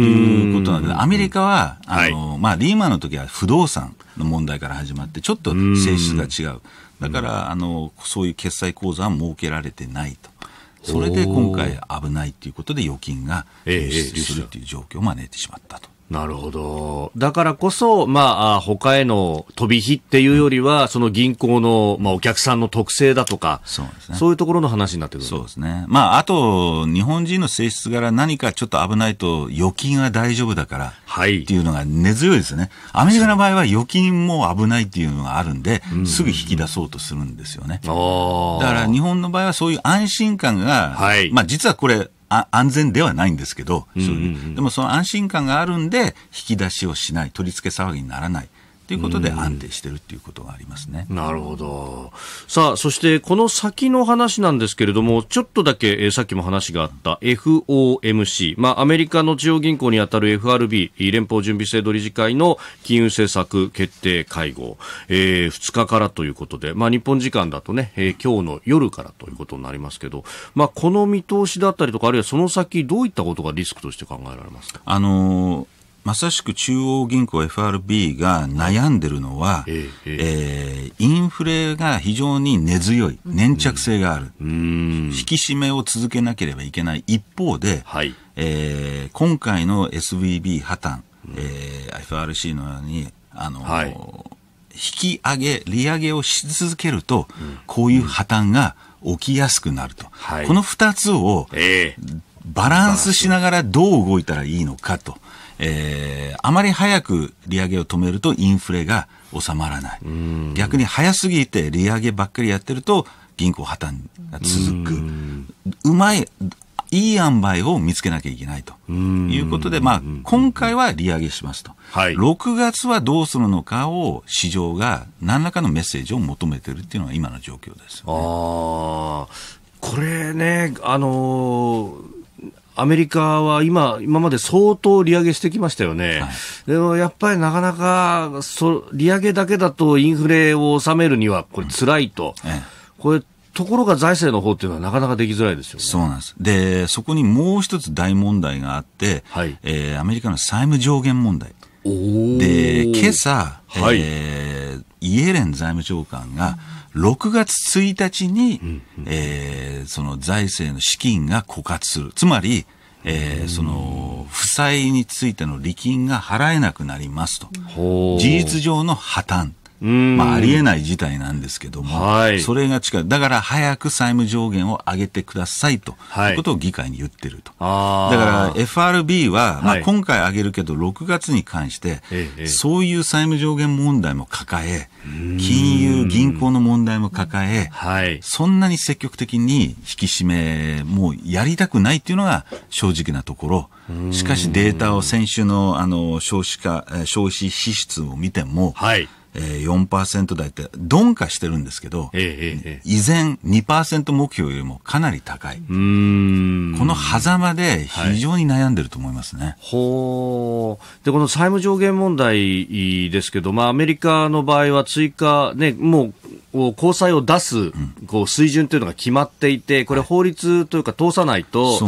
うことなんで、アメリカは、あの、はい、まあ、リーマンの時は不動産の問題から始まって、ちょっと性質が違う。だから、あのそういう決済口座は設けられてないと。それで今回危ないということで預金が流出するという状況を招いてしまったと。なるほど。だからこそ、まあ、他への飛び火っていうよりは、うん、その銀行の、まあ、お客さんの特性だとか、そうですね。そういうところの話になってくる。そうですね。まあ、あと、日本人の性質柄何かちょっと危ないと、預金は大丈夫だから、はい。っていうのが根強いですね。アメリカの場合は預金も危ないっていうのがあるんで、すぐ引き出そうとするんですよね。うん、だから、日本の場合はそういう安心感が、はい。まあ、実はこれ、安全ではないんですけど、うんうんうん、でもその安心感があるんで、引き出しをしない、取り付け騒ぎにならない。ということで安定しているていうことがありますね。なるほど。さあ、そしてこの先の話なんですけれども、ちょっとだけ、えー、さっきも話があった FOMC、まあ、アメリカの中央銀行にあたる FRB、連邦準備制度理事会の金融政策決定会合、えー、2日からということで、まあ、日本時間だとね、えー、今日の夜からということになりますけど、まあ、この見通しだったりとか、あるいはその先、どういったことがリスクとして考えられますかあのーまさしく中央銀行 FRB が悩んでるのは、えええー、インフレが非常に根強い、粘着性がある、引き締めを続けなければいけない一方で、はい、えー、今回の SVB 破綻、えー、FRC のように、あの、はい、引き上げ、利上げをし続けると、こういう破綻が起きやすくなると。はい、この二つを、えー、バランスしながらどう動いたらいいのかと。えー、あまり早く利上げを止めるとインフレが収まらない。逆に早すぎて利上げばっかりやってると銀行破綻が続く。うまい、いい塩梅を見つけなきゃいけないということで、まあ、今回は利上げしますと、はい、6月はどうするのかを市場が何らかのメッセージを求めてるっていうのが今の状況です、ね、あこれね、あのーアメリカは今、今まで相当利上げしてきましたよね。はい、でもやっぱりなかなかそ、利上げだけだとインフレを収めるにはこれ辛いと。うんええ、これところが財政の方っていうのはなかなかできづらいですよ、ね、そうなんです。で、そこにもう一つ大問題があって、はい、えー、アメリカの債務上限問題。で、今朝、はい、えー、イエレン財務長官が、うん6月1日に、うんうん、えー、その財政の資金が枯渇する。つまり、えー、その、負債についての利金が払えなくなりますと。事実上の破綻まあ、ありえない事態なんですけども、はい、それが近い、だから早く債務上限を上げてくださいと、はい、いうことを議会に言ってると、だから FRB は、まあ、今回上げるけど、6月に関して、そういう債務上限問題も抱え、金融、銀行の問題も抱え、はい、そんなに積極的に引き締め、もうやりたくないっていうのが正直なところ。しかしデータを先週のあの少子化、消費支出を見ても、はい、えー、4%台って鈍化してるんですけど、ええ、依然2%目標よりもかなり高い。この狭間で非常に悩んでると思いますね。はい、ほで、この債務上限問題ですけど、まあ、アメリカの場合は追加、ね、もう、交際を出す、こう、水準というのが決まっていて、これ法律というか通さないと、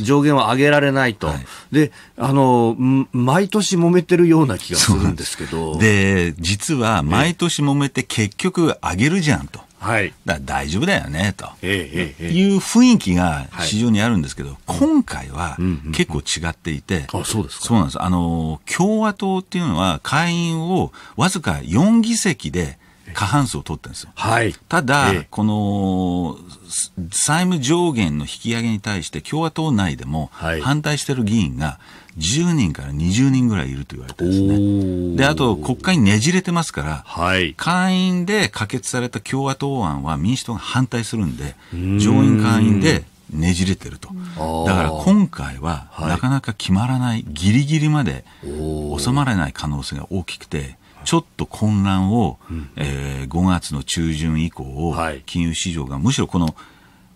上限は上げられないと。はい、で、あの、毎年揉めてるような気がするんですけど。で、実は、が毎年揉めて結局上げるじゃんと。はい、だ大丈夫だよねと、ええ、いう雰囲気が市場にあるんですけど、はい、今回は結構違っていて、うんうんうん、あそうですそうなんですあの共和党っていうのは会員をわずか4議席で過半数を取ってるんですよ。はい、ただ、ええ、この債務上限の引き上げに対して共和党内でも反対してる議員が10人から20人ぐらいいると言われてですね。で、あと国会にねじれてますから、はい、会員で可決された共和党案は民主党が反対するんで、ん上院会員でねじれてると。だから今回はなかなか決まらない、ギリギリまで収まらない可能性が大きくて、ちょっと混乱を、うん、えー、5月の中旬以降、はい、金融市場がむしろこの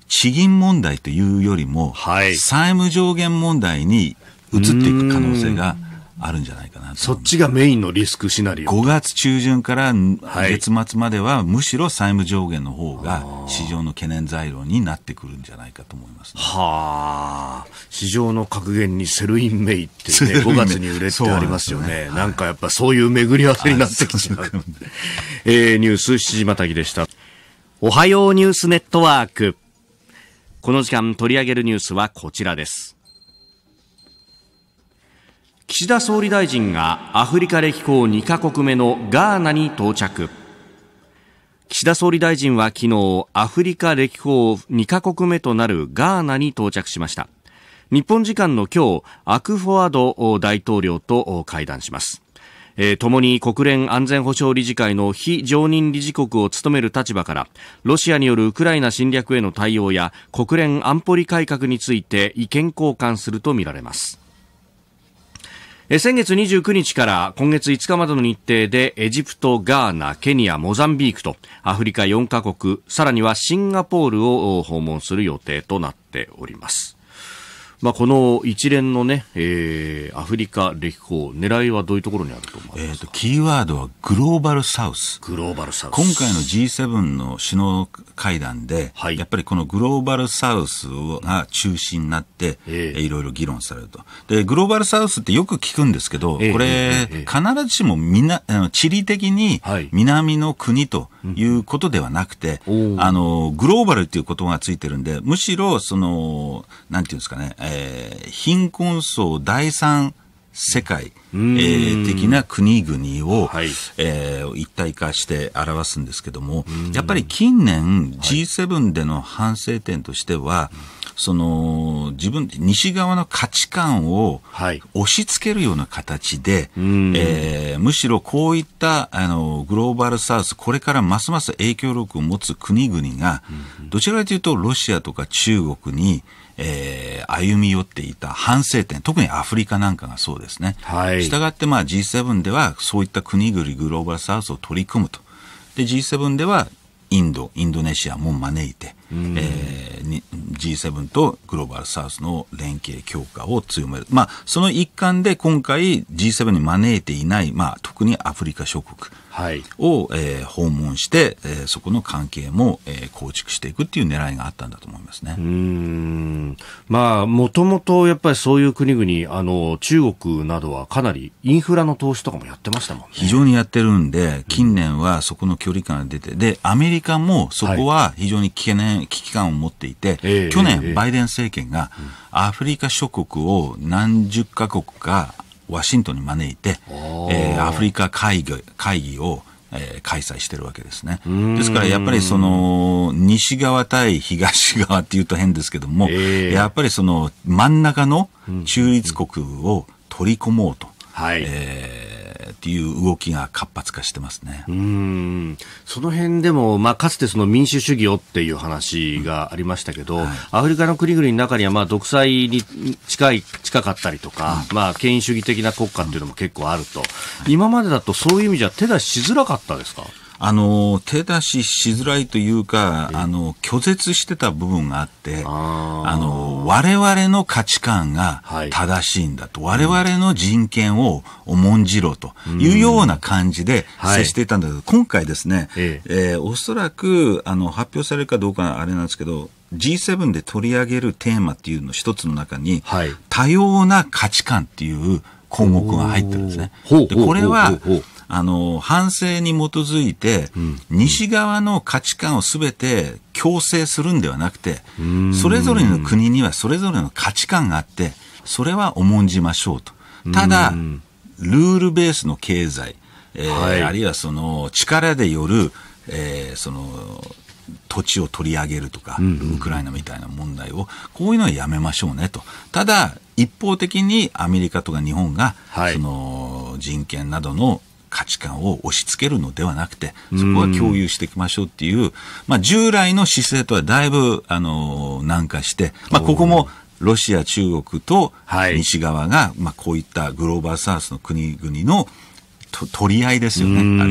地銀問題というよりも、はい、債務上限問題に移っていく可能性があるんじゃないかなそっちがメインのリスクシナリオ5月中旬から月末までは、むしろ債務上限の方が市場の懸念材料になってくるんじゃないかと思います、ね、はあ市場の格言にセルインメイってね、5月に売れてありますよね、ねはい、なんかやっぱそういう巡り合わせになってきちゃう、はえー、ニュース七時またぎでしたおはようニュースネットワークこの時間取り上げるニュースはこちらです岸田総理大臣がアフリカ歴訪2カ国目のガーナに到着岸田総理大臣は昨日アフリカ歴訪2カ国目となるガーナに到着しました日本時間の今日アクフォアド大統領と会談しますえー、共に国連安全保障理事会の非常任理事国を務める立場からロシアによるウクライナ侵略への対応や国連安保理改革について意見交換するとみられます先月29日から今月5日までの日程でエジプト、ガーナ、ケニア、モザンビークとアフリカ4カ国、さらにはシンガポールを訪問する予定となっております。まあ、この一連のね、えー、アフリカ歴訪、狙いはどういうところにあると思いますか、えーと、キーワードはグローバルサウス。グローバルサウス。今回の G7 の首脳会談で、はい、やっぱりこのグローバルサウスが中心になって、えー、いろいろ議論されると。で、グローバルサウスってよく聞くんですけど、えー、これ、えー、必ずしもみな、地理的に南の国と、いうことではなくて、うん、あの、グローバルという言葉がついてるんで、むしろ、その、なんていうんですかね、えー、貧困層第三、世界、えー、的な国々を、はい、えー、一体化して表すんですけども、やっぱり近年 G7 での反省点としては、はいその、自分、西側の価値観を押し付けるような形で、はい、えー、むしろこういった、あの、グローバルサウス、これからますます影響力を持つ国々が、どちらかというとロシアとか中国に、えー、歩み寄っていた反省点、特にアフリカなんかがそうですね。はい。がってまあ G7 ではそういった国々グローバルサウスを取り組むと。で、G7 ではインド、インドネシアも招いて、えー、G7 とグローバルサウスの連携強化を強める、まあ、その一環で今回 G7 に招いていない、まあ、特にアフリカ諸国を、はい、えー、訪問して、えー、そこの関係も、えー、構築していくっていう狙いがあったんだと思いますねうんまあもともとやっぱりそういう国々あの中国などはかなりインフラの投資とかもやってましたもんね非常にやってるんで近年はそこの距離感が出てでアメリカもそこは非常に懸念、はい危機感を持っていて、えー、去年、バイデン政権がアフリカ諸国を何十カ国かワシントンに招いて、えー、アフリカ会議会議をえー、開催してるわけですね。ですからやっぱりその西側対東側っていうと変ですけども、えー、やっぱりその真ん中の中立国を取り込もうと。はい、えーっていう動きが活発化してますねうんその辺でも、まあ、かつてその民主主義をっていう話がありましたけど、うんはい、アフリカの国々の中には、まあ、独裁に近い近かったりとか、うん、まあ、権威主義的な国家っていうのも結構あると、うんはい、今までだとそういう意味じゃ手出ししづらかったですかあの手出ししづらいというか、あの拒絶してた部分があってああの我々の価値観が正しいんだと、はい、我々の人権を重んじろというような感じで接していたんだけど、はい、今回ですね、えええー、おそらくあの発表されるかどうかあれなんですけど G7 で取り上げるテーマっていうの一つの中に、はい、多様な価値観っていう項目が入ってるんですね。でこれはあの、反省に基づいて、西側の価値観をすべて強制するんではなくて、それぞれの国にはそれぞれの価値観があって、それは重んじましょうと。ただ、ルールベースの経済、えーはい、あるいはその力でよる、えー、その土地を取り上げるとか、うんうん、ウクライナみたいな問題を、こういうのはやめましょうねと。ただ、一方的にアメリカとか日本が、はい、その人権などの価値観を押し付けるのではなくて、そこは共有していきましょうっていう、うまあ、従来の姿勢とはだいぶ、あの、軟化して、まあ、ここも、ロシア、中国と西側が、まあ、こういったグローバルサウスの国々の取り合いですよね、うんうんう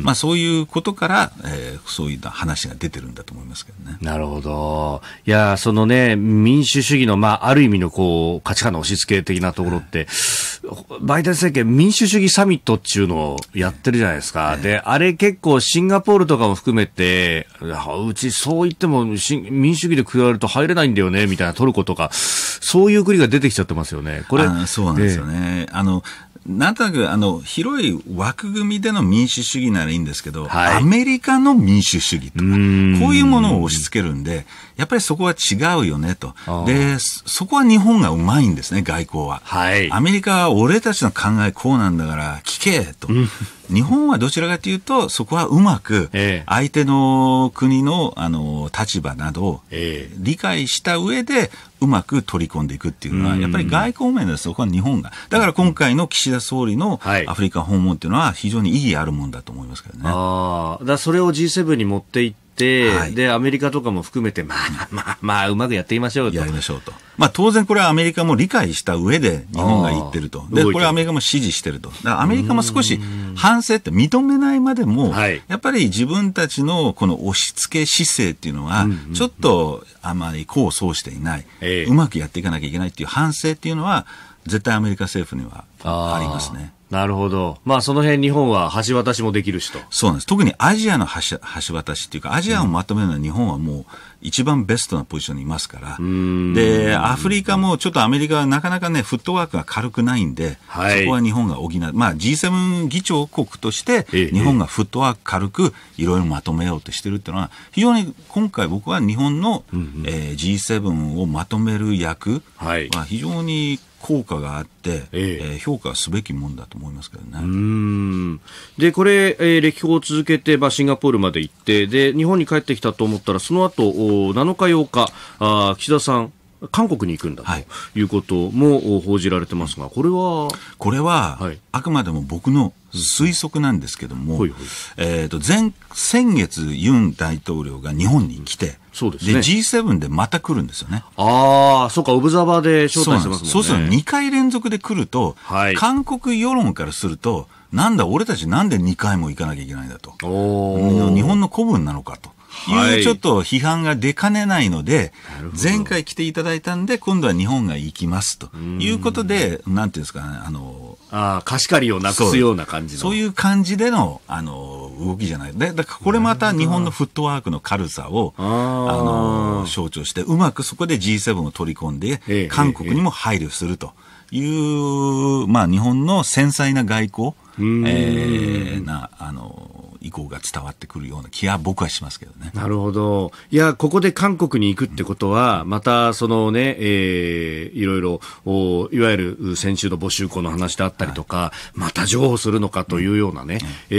ん、まあ、そういうことから、えー、そういう話が出てるんだと思いますけどね。なるほど。いや、そのね、民主主義の、まあ、ある意味のこう価値観の押し付け的なところって、バイデン政権、民主主義サミットっていうのをやってるじゃないですか。で、あれ結構シンガポールとかも含めて、うちそう言っても民主主義で加わると入れないんだよね、みたいなトルコとか、そういう国が出てきちゃってますよね。これ。そうなんですよね。えー、あの、なんとなく、あの、広い枠組みでの民主主義ならいいんですけど、はい、アメリカの民主主義とか、こういうものを押し付けるんで、やっぱりそこは違うよねと。で、そこは日本がうまいんですね、外交は。はい、アメリカは俺たちの考えこうなんだから、聞けと。日本はどちらかというと、そこはうまく、相手の国のあの立場などを理解した上で、うまく取り込んでいくっていうのは、やっぱり外交面でそこは日本が。だから今回の岸田総理のアフリカ訪問っていうのは非常に意義あるもんだと思いますけどね。ああ、だそれを G7 に持っていって、、はい、で、アメリカとかも含めて、まあまあまあ、うまくやっていましょうと。やりましょうと。まあ当然これはアメリカも理解した上で日本が言ってると。で、これはアメリカも支持してると。だからアメリカも少し反省って認めないまでも、やっぱり自分たちのこの押し付け姿勢っていうのは、ちょっとあまり功を奏していない、うまくやっていかなきゃいけないっていう反省っていうのは、絶対アメリカ政府にはありますね。なるほど。まあその辺日本は橋渡しもできるしと。そうなんです。特にアジアの橋橋渡しっていうか、アジアをまとめるのは日本はもう一番ベストなポジションにいますから。で、アフリカもちょっとアメリカはなかなかね、フットワークが軽くないんで、はい、そこは日本が補う。まあ G7 議長国として、日本がフットワーク軽くいろいろまとめようとしてるっていうのは、非常に今回僕は日本の、うんうんえー、G7 をまとめる役は非常に効果があって、えー、え評価すべきもんだと思いますけどね。で、これ、えー、歴訪を続けて、まあ、シンガポールまで行って、で、日本に帰ってきたと思ったら、その後、お7日、8日、あ岸田さん、韓国に行くんだということも報じられてますが、これはこれは、あくまでも僕の推測なんですけども、はい、えっ、ー、と、前、先月、ユン大統領が日本に来て、そうですね。で、G7 でまた来るんですよね。ああ、そうか、オブザーバーで招待してますもんね。そうすると2回連続で来ると、はい、韓国世論からすると、なんだ、俺たちなんで2回も行かなきゃいけないんだと。日本の古文なのかと。いうちょっと批判が出かねないので、前回来ていただいたんで、今度は日本が行きますということで、なんていうんですかね、あの、ああ、貸し借りをなくすような感じのそういう感じでの、あの、動きじゃない。で、だからこれまた日本のフットワークの軽さを、あの、象徴して、うまくそこで G7 を取り込んで、韓国にも配慮するという、まあ日本の繊細な外交、ええ、な、あの、意向が伝わってくるような気は僕はしますけどね。なるほど。いや、ここで韓国に行くってことは、またそのね、えー、いろいろお、いわゆる先週の募集校の話であったりとか、はい、また譲歩するのかというようなね、うん、え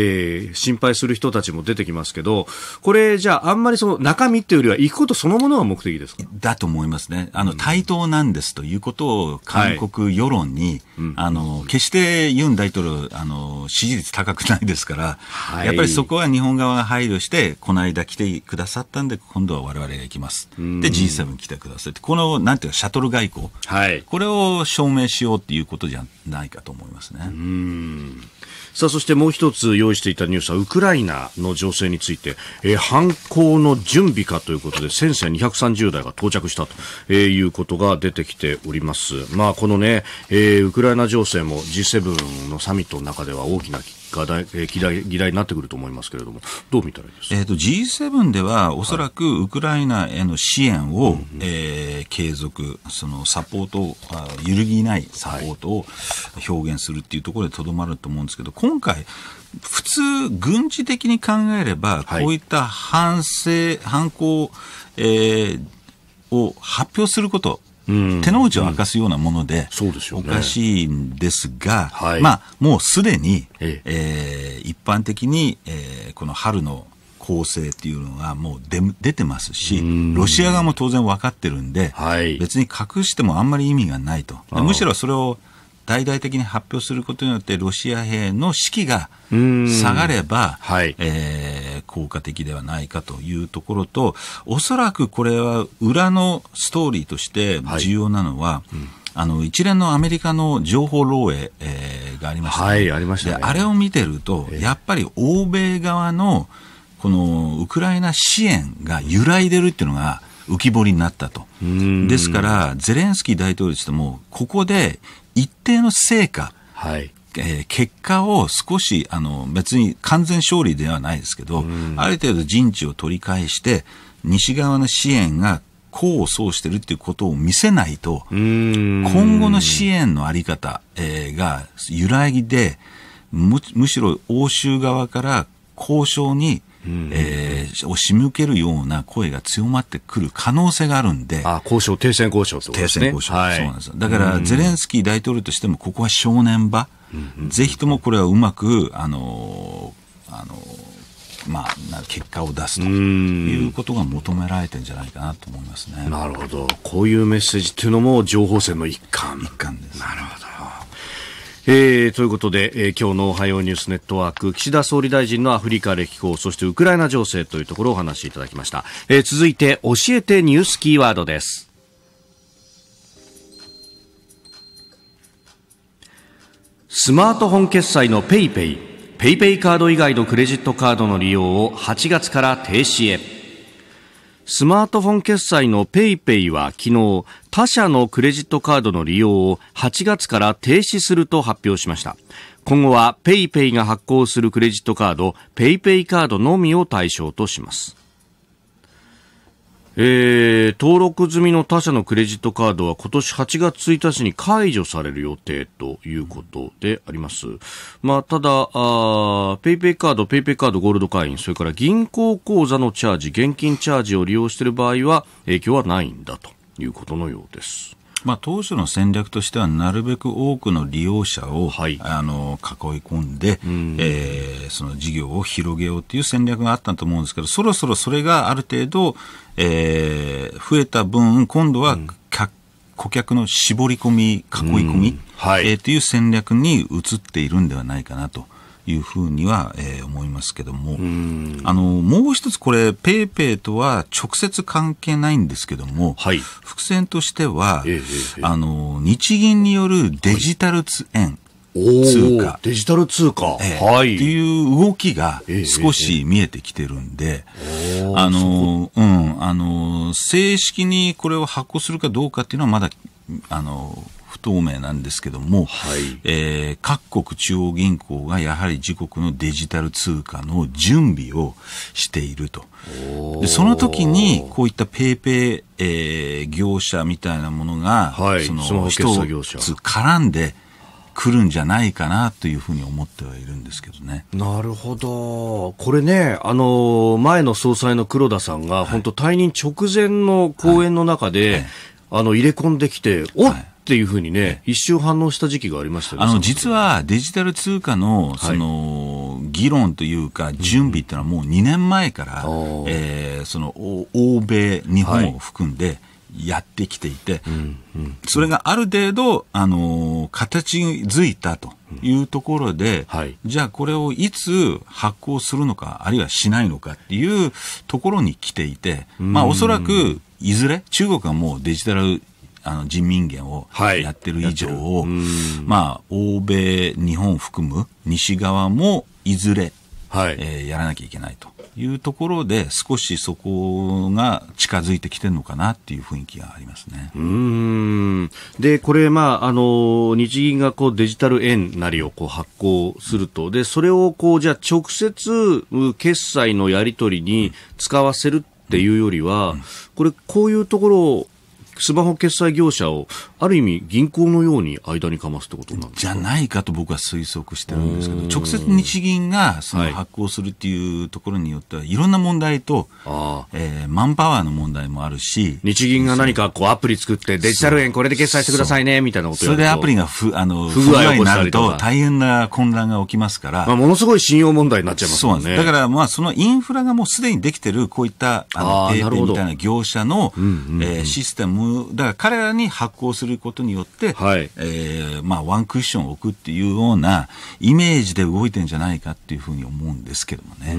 ー、心配する人たちも出てきますけど、これじゃああんまりその中身っていうよりは行くことそのものが目的ですかだと思いますね。あの、対等なんですということを韓国世論に、はい、あの、決してユン大統領、あの、支持率高くないですから、はい、やっぱりそこは日本側が配慮して、この間来てくださったんで、今度は我々が行きます。で、G7 来てくださいって、この、なんていうか、シャトル外交。はい。これを証明しようっていうことじゃないかと思いますね。うんさあ、そしてもう一つ用意していたニュースは、ウクライナの情勢について、えー、反攻の準備かということで、戦車230台が到着したと、えー、いうことが出てきております。まあ、このね、えー、ウクライナ情勢も G7 のサミットの中では大きな課題、ええ議題議題になってくると思いますけれども、どう見たらいいですか、えーと、と G7 では、おそらくウクライナへの支援を、はい、えー、継続、そのサポートをあ、揺るぎないサポートを表現するっていうところでとどまると思うんですけど、今回、普通、軍事的に考えれば、こういった反省、はい、反抗、えー、を発表すること、手の内を明かすようなもので、おかしいんですが、まあ、もうすでに、え一般的に、えこの春の構成っていうのがもう出出てますし、ロシア側も当然分かってるんで、別に隠してもあんまり意味がないと、むしろそれを大々的に発表することによって、ロシア兵の士気が下がれば、はい、えー、効果的ではないかというところと、おそらくこれは裏のストーリーとして重要なのは、はいうんあの一連のアメリカの情報漏洩、ー、がありました、ね、はい、ありました、ね、あれを見てると、やっぱり欧米側のこのウクライナ支援が揺らいでるっていうのが浮き彫りになったと。ですから、ゼレンスキー大統領としても、ここで一定の成果、はいえー、結果を少しあの別に完全勝利ではないですけど、うん、ある程度陣地を取り返して西側の支援が功を奏しているっていうことを見せないと今後の支援の在り方、えー、が揺らぎでむむしろ欧州側から交渉にうん、えー、を向けるような声が強まってくる可能性があるんで。あ交渉、停戦交渉、ね、停戦交渉、はい、そうなんです。だから、ゼレンスキー大統領としても、ここは正念場、うん、ぜひともこれはうまく、あのあのまあ、結果を出すということが求められてるんじゃないかなと思いますね。なるほど。こういうメッセージっていうのも情報戦の一環。一環です。なるほど。えー、ということで、えー、今日のおはようニュースネットワーク、岸田総理大臣のアフリカ歴訪、そしてウクライナ情勢というところをお話しいただきました。えー、続いて、教えてニュースキーワードです。スマートフォン決済の PayPay、PayPay カード以外のクレジットカードの利用を8月から停止へ。スマートフォン決済の PayPay は昨日、他社のクレジットカードの利用を8月から停止すると発表しました。今後は PayPay が発行するクレジットカード、PayPay カードのみを対象とします。えー、登録済みの他社のクレジットカードは今年8月1日に解除される予定ということであります。まあ、ただ、あペイペイカード、ペイペイカードゴールド会員、それから銀行口座のチャージ、現金チャージを利用している場合は影響はないんだということのようです。まあ、当初の戦略としては、なるべく多くの利用者を、はい、あの囲い込んで、うん、えー、その事業を広げようという戦略があったと思うんですけど、そろそろそれがある程度、えー、増えた分、今度は、顧客の絞り込み、囲い込み、うんはい、えー、という戦略に移っているんではないかなと。いうふうには、えー、思いますけども、あのもう一つこれ、ペイペイとは直接関係ないんですけども、はい、伏線としては、えー、あの日銀によるデジタル円、通貨。デジタル通貨、えー、はい。っていう動きが少し見えてきてるんで、あの、うん、あの、正式にこれを発行するかどうかっていうのはまだ、あの、不透明なんですけども、はい、えー、各国中央銀行がやはり自国のデジタル通貨の準備をしていると。でその時にこういった PayPay、えー、業者みたいなものが、はい、その一つ絡んで、来るんじゃないかなというふうに思ってはいるんですけどね。なるほど。これね、あの、前の総裁の黒田さんが、本当、はい、退任直前の講演の中で、はいあの、入れ込んできて、おっ、っていうふうにね、一瞬反応した時期がありました、あの実はデジタル通貨のその、議論というか、準備っていうのはもう2年前から、うえその欧米、日本を含んで、やってきていて、それがある程度、あのー、形づいたというところで、じゃあこれをいつ発行するのか、あるいはしないのかっていうところに来ていて、まあ、おそらくいずれ中国はもうデジタルあの人民元をやってる以上、まあ、欧米、日本を含む西側もいずれ、はい、えー、やらなきゃいけないと。いうところで、少しそこが近づいてきてるのかなっていう雰囲気がありますねうんでこれ、まああの、日銀がこうデジタル円なりをこう発行すると、でそれをこうじゃ直接決済のやり取りに使わせるっていうよりは、これ、こういうところをスマホ決済業者をある意味、銀行のように間にかますってことなんじゃないかと僕は推測してるんですけど、直接日銀がその発行するっていうところによっては、いろんな問題と、はえー、マンパワーの問題もあるし、日銀が何かこうアプリ作って、デジタル円これで決済してくださいねみたいなことそれでアプリが不あの不具合になると、大変な混乱が起きますから、まあ、ものすごい信用問題になっちゃいますね。そうですだから、まあ、そのインフラがもうすでにできてる、こういったあのあみたいな業者の、えシステム、だから彼らに発行するることによって、はい、えー、まあ、ワンクッションを置くっていうようなイメージで動いてんじゃないかっていうふうに思うんですけどもね。う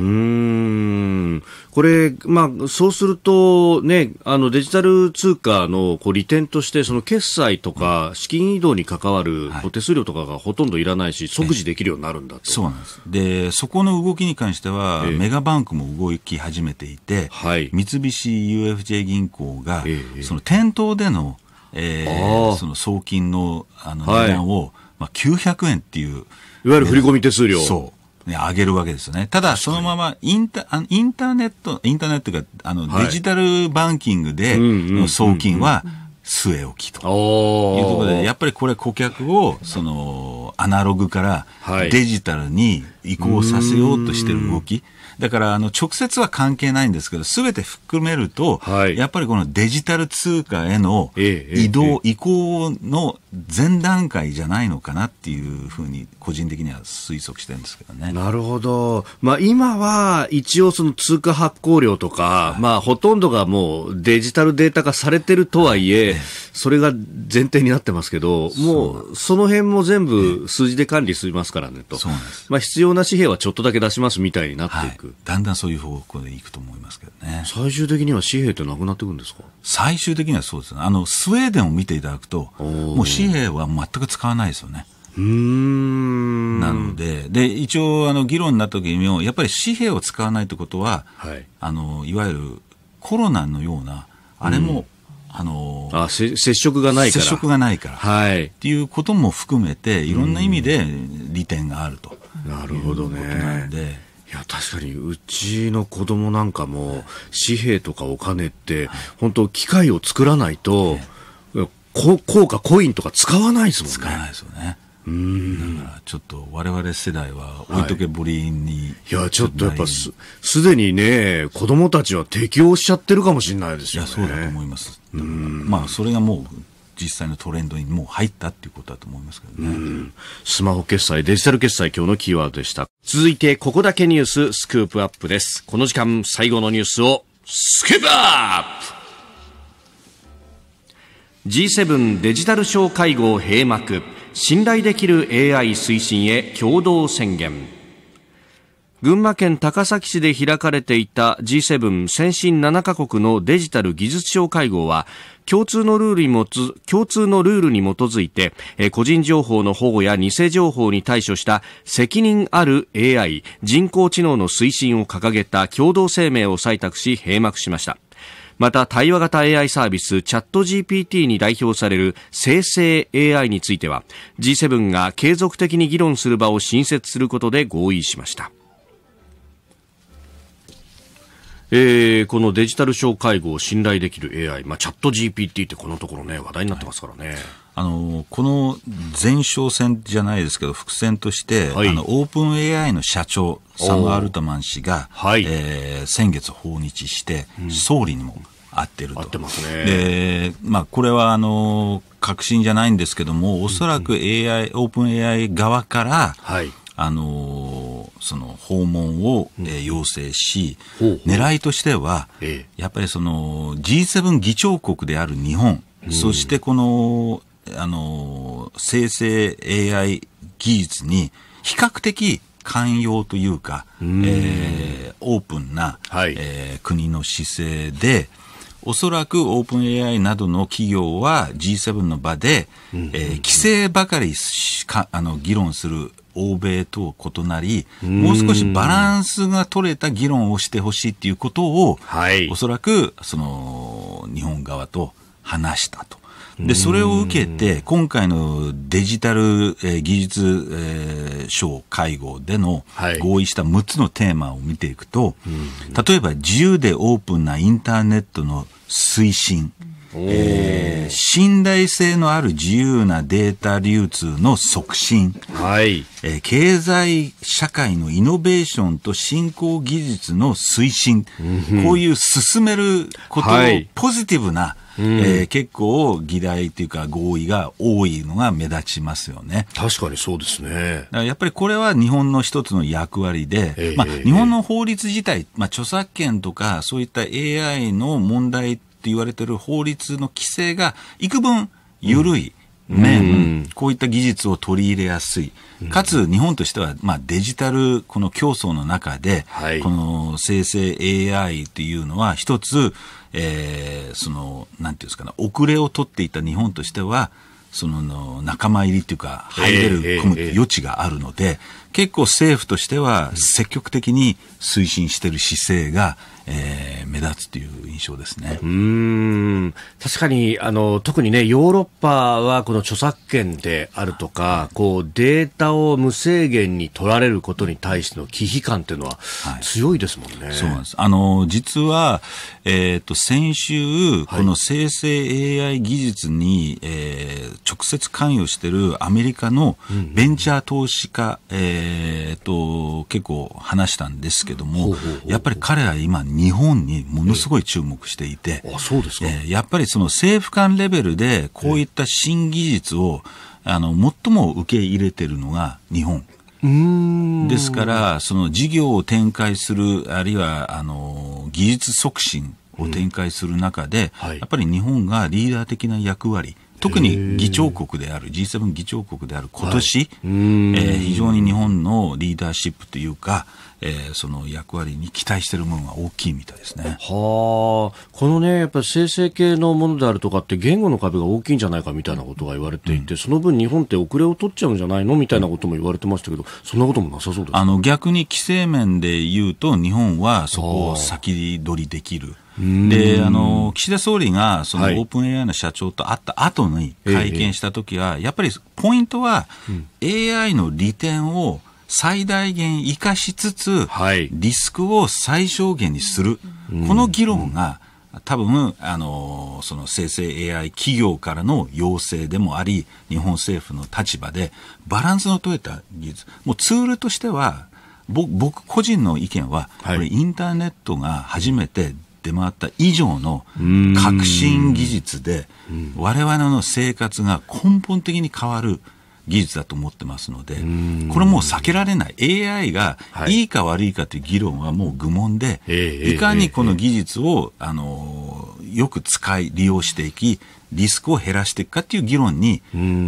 んこれ、まあ、そうすると、ね、あのデジタル通貨のこう利点としてその決済とか資金移動に関わる手数料とかがほとんどいらないし、即時できるようになるんだと、えー、そうなんですでそこの動きに関しては、えー、メガバンクも動き始めていて、はい、三菱 UFJ 銀行が、えー、その店頭でのえー、その送金のあの値段を、はい、まあ、900円っていう。いわゆる振込手数料。そう。ね、上げるわけですよね。ただ、そのままインタ、インターネット、インターネットが、あの、デジタルバンキングで、の送金は、据え置きというところで、やっぱりこれ顧客を、その、アナログからデジタルに移行させようとしてる動き。はいだからあの直接は関係ないんですけど、すべて含めると、はい、やっぱりこのデジタル通貨への移動、ええ移行の前段階じゃないのかなっていうふうに、個人的には推測してるんですけどね。なるほど。まあ今は一応その通貨発行量とか、はい、まあほとんどがもうデジタルデータ化されてるとはいえ、それが前提になってますけど、もうその辺も全部数字で管理しますからねと。まあ必要な紙幣はちょっとだけ出しますみたいになっていく。だんだんそういう方向でいくと思いますけどね最終的には紙幣ってなくなっていくんですか最終的にはそうですねあのスウェーデンを見ていただくともう紙幣は全く使わないですよねうんなのでで一応あの議論になった時にもやっぱり紙幣を使わないってことは、はい、あのいわゆるコロナのようなあれも、あのあ接触がないから。接触がないから。はい。っていうことも含めて、いろんな意味で利点があると。なるほどね。ことなんで。いや確かにうちの子供なんかも紙幣とかお金って、本当機械を作らないと、硬貨、効果コインとか使わないですもんね。使わないですよね。うんだからちょっと我々世代は置いとけぼりに、はい、いやちょっとやっぱすすでにね子供たちは適応しちゃってるかもしれないですよねいやそうだと思いますまあそれがもう実際のトレンドにもう入ったっていうことだと思いますけどね。スマホ決済、デジタル決済、今日のキーワードでした。続いて、ここだけニューススクープアップです。この時間、最後のニュースを、スクープアップ G7 デジタル省会合閉幕信頼できる AI 推進へ共同宣言群馬県高崎市で開かれていた G7 先進7カ国のデジタル技術省会合は共通のルールに基共通のルールに基づいて、個人情報の保護や偽情報に対処した責任ある AI 人工知能の推進を掲げた共同声明を採択し閉幕しましたまた対話型 AI サービスチャット GPT に代表される生成 AI については G7 が継続的に議論する場を新設することで合意しましたえー、このデジタル省会合を信頼できる AI、まあ、チャット GPT ってこのところね、話題になってますからね。はいあのこの前哨戦じゃないですけど、伏線として、はい、あのオープン AI の社長、サム・アルトマン氏が、はい、えー、先月訪日して、うん、総理にも会ってると。ね、で、まあ、これはあの確信じゃないんですけども、おそらく AI、うん、オープン AI 側から、はい、あのその訪問を、えー、要請し、うん、狙いとしては、ええ、やっぱりその G7 議長国である日本、うん、そしてこのあの生成 AI 技術に比較的寛容というか、うえー、オープンな、はい、えー、国の姿勢で、おそらくオープン AI などの企業は G7 の場で、え規制ばかりしかあの議論する欧米と異なり、もう少しバランスが取れた議論をしてほしいということを、はい、おそらくその日本側と話したと。で、それを受けて、今回のデジタル、えー、技術、えー、省会合での合意した6つのテーマを見ていくと、はい、例えば自由でオープンなインターネットの推進、えー、信頼性のある自由なデータ流通の促進、はいえー、経済社会のイノベーションと新興技術の推進、うん、こういう進めることのポジティブな、うん、えー、結構議題というか合意が多いのが目立ちますよね。確かにそうですね。やっぱりこれは日本の一つの役割で、えー、まあ、日本の法律自体、まあ、著作権とかそういった AI の問題って言われてる法律の規制が幾分緩い。面、こういった技術を取り入れやすい、かつ日本としては、まあ、デジタルこの競争の中で、はい、この生成 AI というのは一つ、えー、そのなんていうんですかね遅れを取っていた日本としてはその仲間入りっていうか、入れる、込む余地があるので、結構政府としては積極的に推進している姿勢が、えー、目立つという印象ですねうん確かにあの、特にね、ヨーロッパはこの著作権であるとか、こうデータを無制限に取られることに対しての忌避感というのは、強いですもんね、はい、そうなんですあの実は、えーと、先週、この生成 AI 技術に、えー直接関与しているアメリカのベンチャー投資家、えー、と結構話したんですけども、やっぱり彼は今、日本にものすごい注目していて、えー、やっぱりその政府間レベルでこういった新技術を、あの最も受け入れているのが日本。ですから、その事業を展開する、あるいはあの技術促進を展開する中で、うんはい、やっぱり日本がリーダー的な役割、特に議長国である、G7 議長国である今年、はい、えー、非常に日本のリーダーシップというか、えー、その役割に期待しているものが大きいみたいですね。はあ、このね、やっぱり生成系のものであるとかって言語の壁が大きいんじゃないかみたいなことが言われていて、うん、その分日本って遅れを取っちゃうんじゃないのみたいなことも言われてましたけど、そんなこともなさそうです、ね、あの逆に規制面で言うと、日本はそこを先取りできる。はあであの岸田総理がそのオープン AI の社長と会った後に会見したときは、やっぱりポイントは、AI の利点を最大限生かしつつ、リスクを最小限にする、この議論が、多分あのその生成 AI 企業からの要請でもあり、日本政府の立場でバランスの取れた技術、もうツールとしては、僕個人の意見は、これインターネットが初めて出回った以上の革新技術で、我々の生活が根本的に変わる。技術だと思ってますので、これもう避けられない、AI がいいか悪いかという議論はもう愚問で、い、いかにこの技術を、あのよく使い、利用していき、リスクを減らしていくかっていう議論に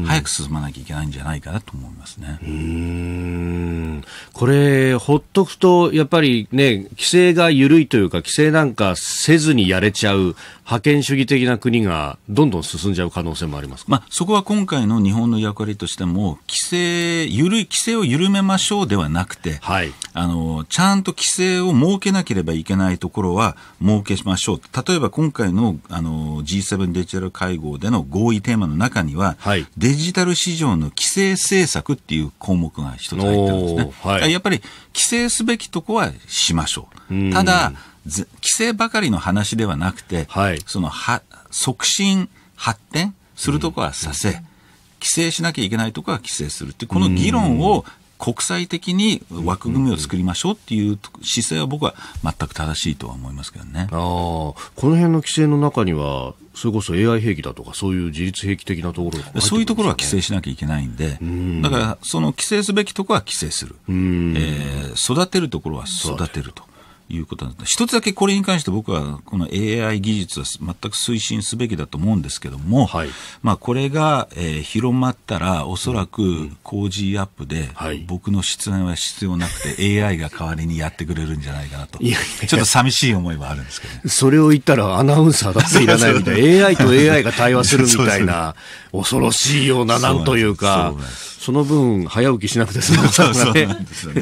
早く進まなきゃいけないんじゃないかなと思いますね。うんこれ、ほっとくと、やっぱりね、規制が緩いというか、規制なんかせずにやれちゃう、覇権主義的な国がどんどん進んじゃう可能性もありますまあ、そこは今回の日本の役割としても、規制、緩い、規制を緩めましょうではなくて、はい、あの、ちゃんと規制を設けなければいけないところは設けしましょう。例えば今回の、あの、G7 デジタル会会合での合意テーマの中には、はい、デジタル市場の規制政策っていう項目が一つ入ってるんですね。はい、やっぱり規制すべきとこはしましょう。ただ、規制ばかりの話ではなくて、はい、そのは促進、発展するとこはさせ、規制しなきゃいけないとこは規制するって、この議論を国際的に枠組みを作りましょうっていう姿勢は僕は全く正しいとは思いますけどね。ああ、この辺の規制の中には、それこそ AI 兵器だとか、そういう自立兵器的なところ、ね、そういうところは規制しなきゃいけないんで、んだから、その規制すべきところは規制する、えー、育てるところは育てると。いうことなんです。一つだけこれに関して僕はこの AI 技術は全く推進すべきだと思うんですけども、はい、まあこれが、えー、広まったらおそらく工事アップで、僕の出演は必要なくて、AI が代わりにやってくれるんじゃないかなと。ちょっと寂しい思いはあるんですけど、ね、それを言ったらアナウンサーだっていらないみたいな。AI と AI が対話するみたいな、恐ろしいような、なんというか。その分、早起きしなくて済むからね。そう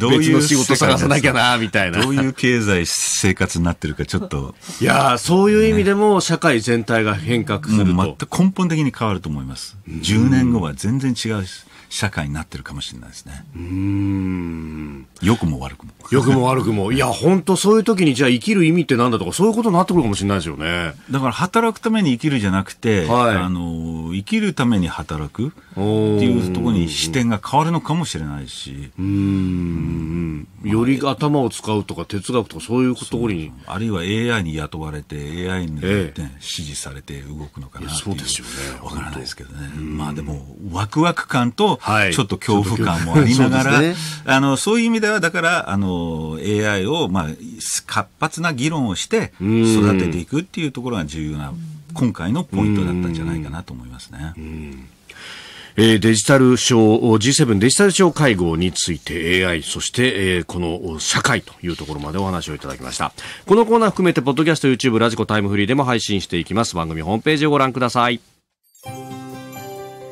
どういう 仕事探さなきゃな、みたいな。ういう経済生活になってるかちょっと いやそういう意味でも社会全体が変革すると、ね、全く根本的に変わると思います、う10年後は全然違うし、社会になってるかもしれないですね。うん良くも悪くも。良くも悪くも。いや、本当そういう時に、じゃあ生きる意味ってなんだとか、そういうことになってくるかもしれないですよね。だから働くために生きるじゃなくて、はい、あの、生きるために働くっていうところに視点が変わるのかもしれないし。うん。より頭を使うとか、哲学とか、そういうところに。あるいは AI に雇われて、AI に、ねえ支持されて動くのかなっていう。そうですよね。わからないですけどね。まあでも、ワクワク感とはい、ちょっと恐怖感もありながら、ね、あの、そういう意味では、だから、あの、AI を、まあ、活発な議論をして、育てていくっていうところが重要な、今回のポイントだったんじゃないかなと思いますね。えー、デジタル省 G7 デジタル省会合について AI そして、えー、この社会というところまでお話をいただきましたこのコーナー含めてポッドキャスト YouTube ラジコタイムフリーでも配信していきます番組ホームページをご覧ください